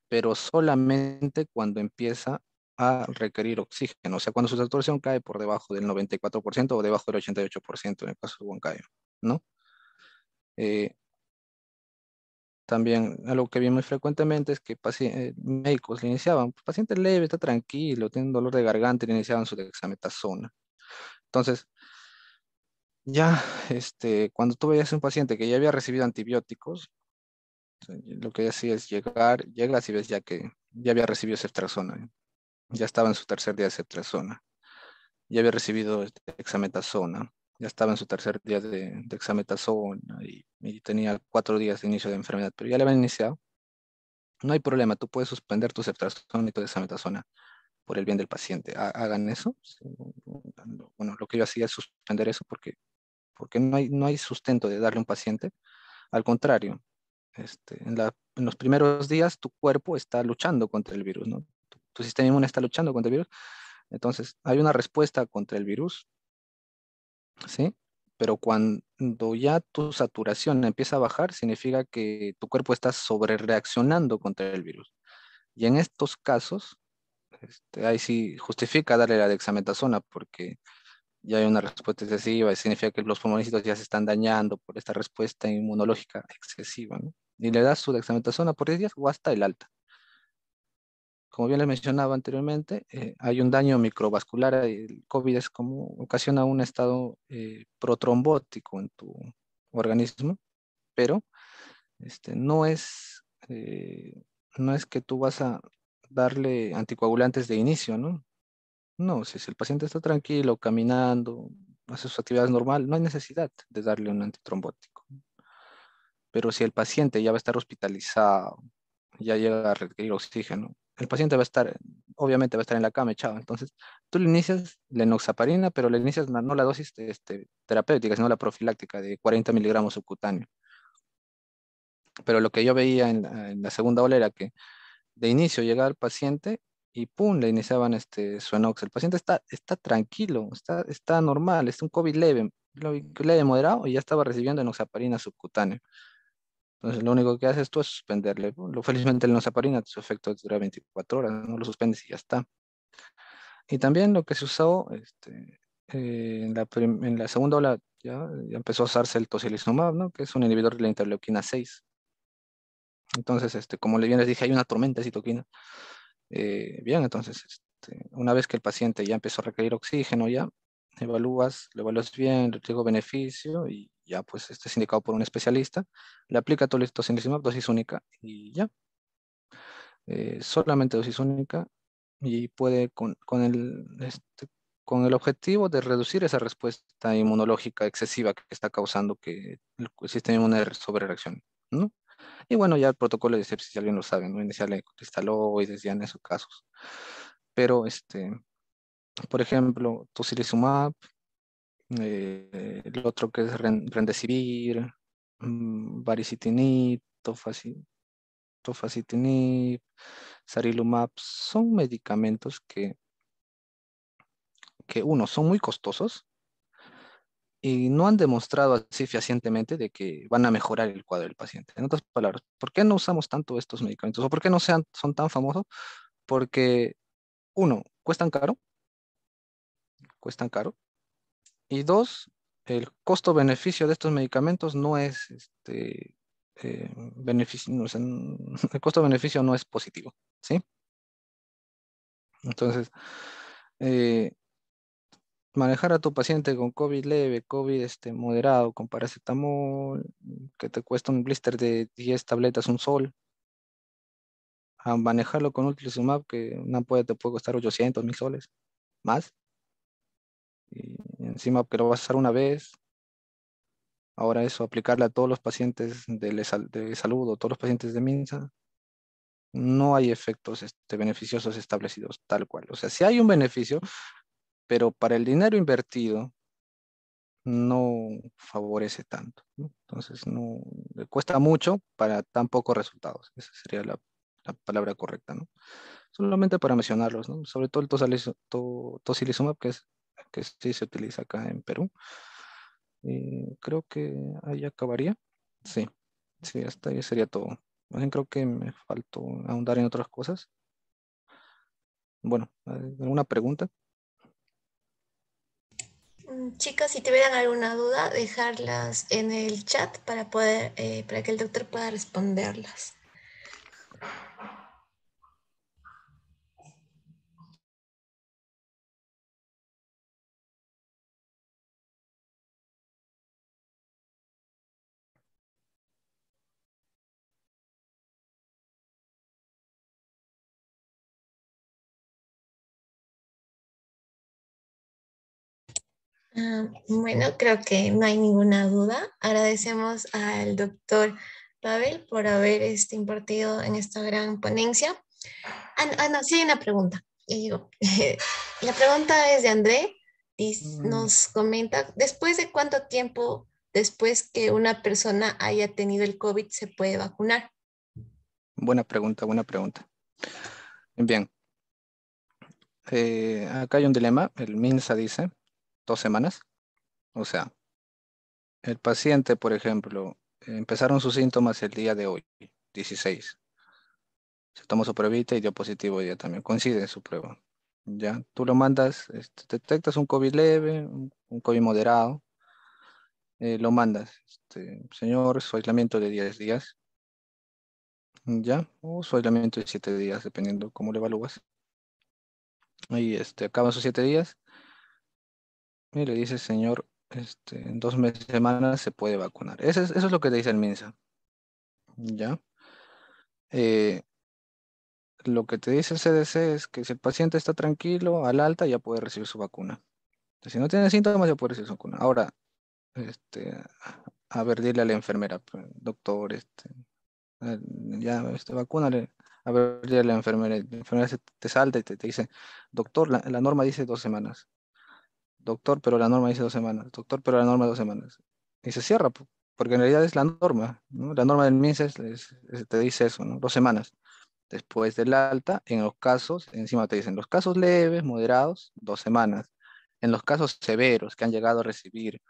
Pero solamente cuando empieza a requerir oxígeno. O sea, cuando su saturación cae por debajo del 94% o debajo del 88% en el caso de Huancayo. ¿no? Eh, también algo que vi muy frecuentemente es que eh, médicos le iniciaban, pues, paciente leve, está tranquilo, tiene dolor de garganta le iniciaban su dexametasona. Entonces, ya este, cuando tú veías a un paciente que ya había recibido antibióticos, eh, lo que hacía es llegar, llegas y ves ya que ya había recibido ceftriaxona, ya estaba en su tercer día de ceftriaxona, ya había recibido dexametasona, ya estaba en su tercer día de, de exametazona y, tenía cuatro días de inicio de enfermedad, pero ya le habían iniciado, no hay problema, tú puedes suspender tu ceftriaxona de tu dexametasona por el bien del paciente. Hagan eso. Bueno, lo que yo hacía es suspender eso porque, porque no, hay, no hay sustento de darle a un paciente. Al contrario, este, en, en, los primeros días tu cuerpo está luchando contra el virus, ¿no? tu sistema inmune está luchando contra el virus. Entonces, hay una respuesta contra el virus ¿sí? Pero cuando ya tu saturación empieza a bajar, significa que tu cuerpo está sobre reaccionando contra el virus. Y en estos casos, este, ahí sí justifica darle la dexametasona porque ya hay una respuesta excesiva y significa que los pulmonicitos ya se están dañando por esta respuesta inmunológica excesiva. Y le das su dexametasona por 10 días o hasta el alta como bien les mencionaba anteriormente, eh, hay un daño microvascular. El COVID es como ocasiona un estado eh, protrombótico en tu organismo, pero este, no, es, eh, no es que tú vas a darle anticoagulantes de inicio, ¿no? No, si, el paciente está tranquilo, caminando, hace sus actividades normal, no hay necesidad de darle un antitrombótico. Pero si el paciente ya va a estar hospitalizado, ya llega a requerir oxígeno, el paciente va a estar, obviamente va a estar en la cama echado. Entonces, tú le inicias la enoxaparina, pero le inicias no la dosis este, terapéutica, sino la profiláctica de 40 miligramos subcutáneo. Pero lo que yo veía en la, segunda ola era que de inicio llegaba el paciente y pum, le iniciaban este, su enox. El paciente está, está tranquilo, está, está normal, es un COVID leve, leve moderado y ya estaba recibiendo enoxaparina subcutánea. Entonces, lo único que haces tú es suspenderle. Lo, felizmente, él no aparina, su efecto dura 24 horas, no lo suspendes y ya está. Y también lo que se usó este, eh, en, la segunda ola, ya, ya, empezó a usarse el tocilizumab, ¿no? que es un inhibidor de la interleuquina 6. Entonces, este, como bien les dije, hay una tormenta de citoquina. Eh, bien, entonces, este, una vez que el paciente ya empezó a requerir oxígeno, ya evalúas, lo evalúas bien, le digo beneficio y ya pues este es indicado por un especialista, le aplica tocilizumab, dosis única y ya. Eh, solamente dosis única y puede con, con el, este, con el objetivo de reducir esa respuesta inmunológica excesiva que está causando que el sistema inmune reacción, ¿no? Y bueno, ya el protocolo de sepsis, si alguien lo sabe, ¿no? Inicial de cristaloides, ya en esos casos. Pero, este, por ejemplo, tocilizumab, eh, el otro que es Rendecibir, Varicitinib, mm, Tofacitinib, Sarilumab, son medicamentos que, que uno, son muy costosos y no han demostrado así fehacientemente de que van a mejorar el cuadro del paciente. En otras palabras, ¿por qué no usamos tanto estos medicamentos? ¿O por qué no sean, son tan famosos? Porque, uno, cuestan caro, cuestan caro, y dos, el costo-beneficio de estos medicamentos no es, este, eh, beneficio, [laughs] el costo-beneficio no es positivo, ¿sí? Entonces, eh, manejar a tu paciente con COVID leve, COVID este, moderado, con paracetamol, que te cuesta un blister de 10 tabletas, un sol, manejarlo con Ultrizumab, que una puede te puede costar 800, mil soles, más encima que lo vas a usar una vez, ahora eso, aplicarla a todos los pacientes de, de salud o todos los pacientes de MINSA, no hay efectos este, beneficiosos establecidos tal cual. O sea, sí hay un beneficio, pero para el dinero invertido no favorece tanto. Entonces, no cuesta mucho para tan pocos resultados. Esa sería la, palabra correcta, ¿no? Solamente para mencionarlos, Sobre todo el tosilizumab, que es que sí se utiliza acá en Perú. Y eh, creo que ahí acabaría. Sí, sí, hasta ahí sería todo. creo que me faltó ahondar en otras cosas. Bueno, ¿alguna pregunta? Mm, Chicas, si tuvieran alguna duda, dejarlas en el chat para poder, eh, para que el doctor pueda responderlas. Ah, bueno, creo que no hay ninguna duda. Agradecemos al doctor Pavel por haber este, impartido en esta gran ponencia. Ah, no, ah, sí una pregunta. [laughs] la pregunta es de André. Mm. Nos comenta, ¿después de cuánto tiempo después que una persona haya tenido el COVID se puede vacunar? Buena pregunta, buena pregunta. Bien. Eh, acá hay un dilema. El MINSA dice dos semanas. O sea, el paciente, por ejemplo, empezaron sus síntomas el día de hoy, 16. Se tomó su pruebita y dio positivo ya también. Coincide en su prueba. Ya, tú lo mandas, este, detectas un COVID leve, un, COVID moderado, eh, lo mandas. Este, señor, su aislamiento de 10 días. Ya, o su aislamiento de 7 días, dependiendo cómo lo evalúas. Ahí, este, acaban sus 7 días y le dice, señor, este, en dos semanas se puede vacunar. Eso es, eso es lo que te dice el MINSA. ¿Ya? Eh, lo que te dice el CDC es que si el paciente está tranquilo, al alta, ya puede recibir su vacuna. si no tiene síntomas, ya puede recibir su vacuna. Ahora, este, a ver, dile a la enfermera, pues, doctor, este, ya, este, vacúnale. A ver, dile a la enfermera, la enfermera te salta y te, dice, doctor, la norma dice dos semanas doctor, pero la norma dice dos semanas, doctor, pero la norma dos semanas. Y se cierra, porque en realidad es la norma, La norma del Minsa es, te dice eso, ¿no? Dos semanas. Después del alta, en los casos, encima te dicen los casos leves, moderados, dos semanas. En los casos severos que han llegado a recibir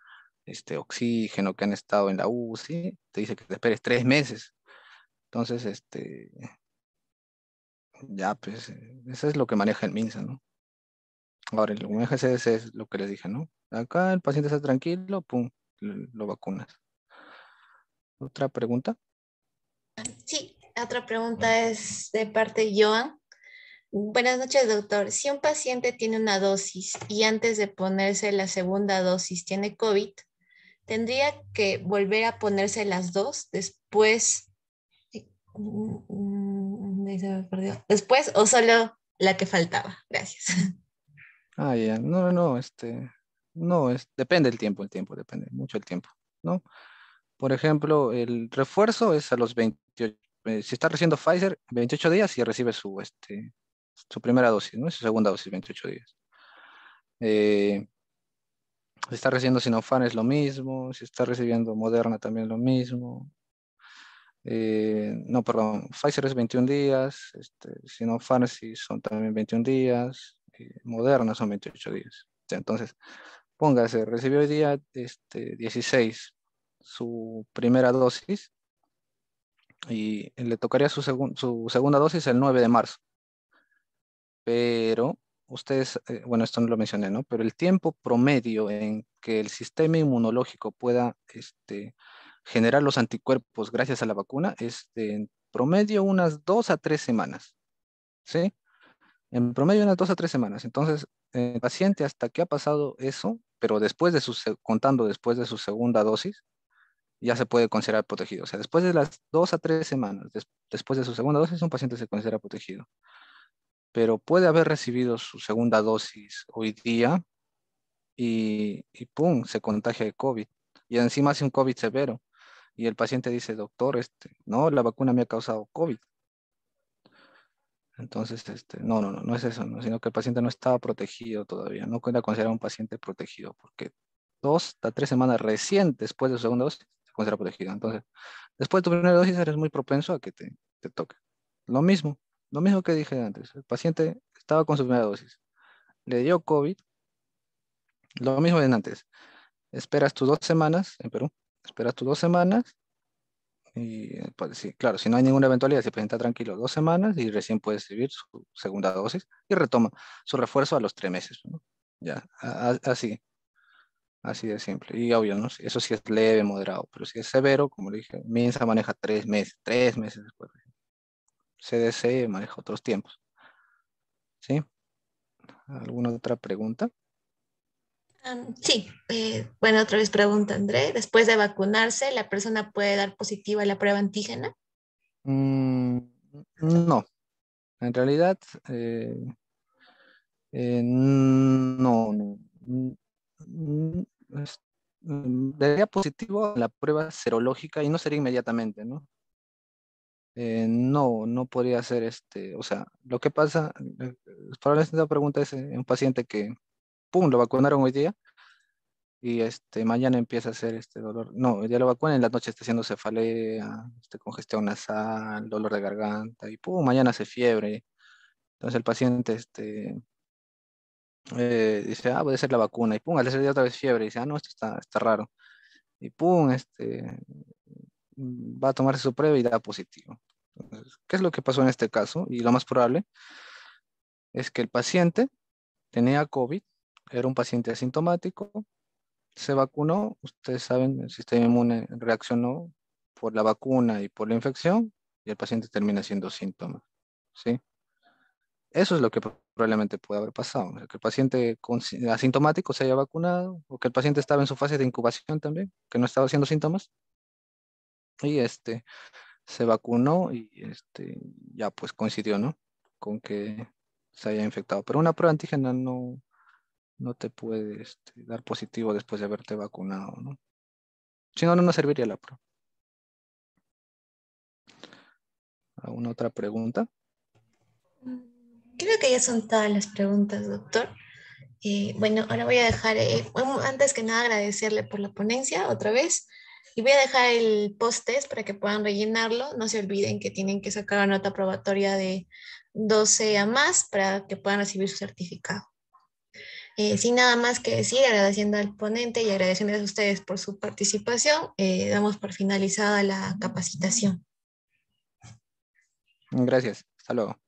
este, oxígeno, que han estado en la UCI, te dice que te esperes tres meses. Entonces, este, ya, pues, eh, eso es lo que maneja el MINSA, ¿no? Ahora, el UMGCS es lo que les dije, ¿no? Acá el paciente está tranquilo, pum, lo, vacunas. ¿Otra pregunta? Sí, otra pregunta ah. es de parte de Joan. Buenas noches, doctor. Si un paciente tiene una dosis y antes de ponerse la segunda dosis tiene COVID, ¿tendría que volver a ponerse las dos después? Eh, mm, mm, mm, después o solo la que faltaba. Gracias. [laughs] Ah, ya. No, no, este. No, es, depende el tiempo, el tiempo, depende mucho el tiempo, ¿no? Por ejemplo, el refuerzo es a los 28. Eh, si está recibiendo Pfizer, 28 días y recibe su, este, su primera dosis, ¿no? Su segunda dosis, 28 días. Eh, si está recibiendo Sinopharm es lo mismo, si está recibiendo Moderna también lo mismo. Eh, no, perdón, Pfizer es 21 días, este, Sinopharm sí son también 21 días, modernas son 28 días. entonces, póngase, recibió el día este, 16 su primera dosis y le tocaría su, su segunda dosis el 9 de marzo. Pero ustedes, eh, bueno, esto no lo mencioné, ¿no? Pero el tiempo promedio en que el sistema inmunológico pueda este, generar los anticuerpos gracias a la vacuna es de, en promedio unas dos a tres semanas, ¿sí? En promedio unas dos a tres semanas. Entonces, el eh, paciente hasta que ha pasado eso, pero después de su, contando después de su segunda dosis, ya se puede considerar protegido. O sea, después de las dos a tres semanas, después de su segunda dosis, un paciente se considera protegido. Pero puede haber recibido su segunda dosis hoy día y, ¡pum!, se contagia de COVID. Y encima hace un COVID severo. Y el paciente dice, doctor, este, no, la vacuna me ha causado COVID. Entonces, este, no, no, no, no es eso, sino que el paciente no estaba protegido todavía, no era considerado un paciente protegido, porque dos a tres semanas recién después de su segunda dosis se considera protegido. Entonces, después de tu primera dosis eres muy propenso a que te, te toque. Lo mismo, lo mismo que dije antes, el paciente estaba con su primera dosis, le dio COVID, lo mismo de antes, esperas tus dos semanas en Perú, esperas tus dos semanas y eh, pues, sí, claro, si no hay ninguna eventualidad, se presenta tranquilo dos semanas y recién puede recibir su segunda dosis y retoma su refuerzo a los tres meses. ¿no? Ya, así. Así de simple. Y obvio, ¿no? Eso sí es leve, moderado. Pero si es severo, como le dije, Minsa maneja tres meses, tres meses después. CDC maneja otros tiempos. ¿Sí? ¿Alguna otra pregunta? sí, eh, bueno, otra vez pregunta André. Después de vacunarse, ¿la persona puede dar positiva la prueba antígena? Mm, no, en realidad eh, eh, no, no. Mm, mm, daría positivo a la prueba serológica y no sería inmediatamente, ¿no? no, no podría ser este, o sea, lo que pasa, probablemente la pregunta es un paciente que pum, lo vacunaron hoy día y este, mañana empieza a hacer este dolor. No, día lo vacunan, en la noche está haciendo cefalea, este, congestión nasal, dolor de garganta y pum, mañana hace fiebre. Entonces el paciente este, eh, dice, ah, puede ser la vacuna y pum, al día otra vez fiebre y dice, ah, no, esto está, está raro. Y pum, este, mm, va a tomarse su prueba y da positivo. ¿Qué es lo que pasó en este caso? Y lo más probable es que el paciente tenía COVID era un paciente asintomático, se vacunó, ustedes saben, el sistema inmune reaccionó por la vacuna y por la infección y el paciente termina siendo síntoma, ¿sí? Eso es lo que probablemente puede haber pasado, que el paciente asintomático se haya vacunado o que el paciente estaba en su fase de incubación también, que no estaba haciendo síntomas y este se vacunó y este ya pues coincidió, ¿no? Con que se haya infectado, pero una prueba antígena no no te puedes este, dar positivo después de haberte vacunado, ¿no? Si no, no nos serviría la prueba. ¿Alguna otra pregunta? Creo que ya son todas las preguntas, doctor. Eh, bueno, ahora voy a dejar, eh, antes que nada agradecerle por la ponencia otra vez y voy a dejar el post-test para que puedan rellenarlo. No se olviden que tienen que sacar la nota probatoria de 12 a más para que puedan recibir su certificado. Eh, sin nada más que decir, agradeciendo al ponente y agradeciéndoles a ustedes por su participación, eh, damos por finalizada la capacitación. Gracias. Hasta luego.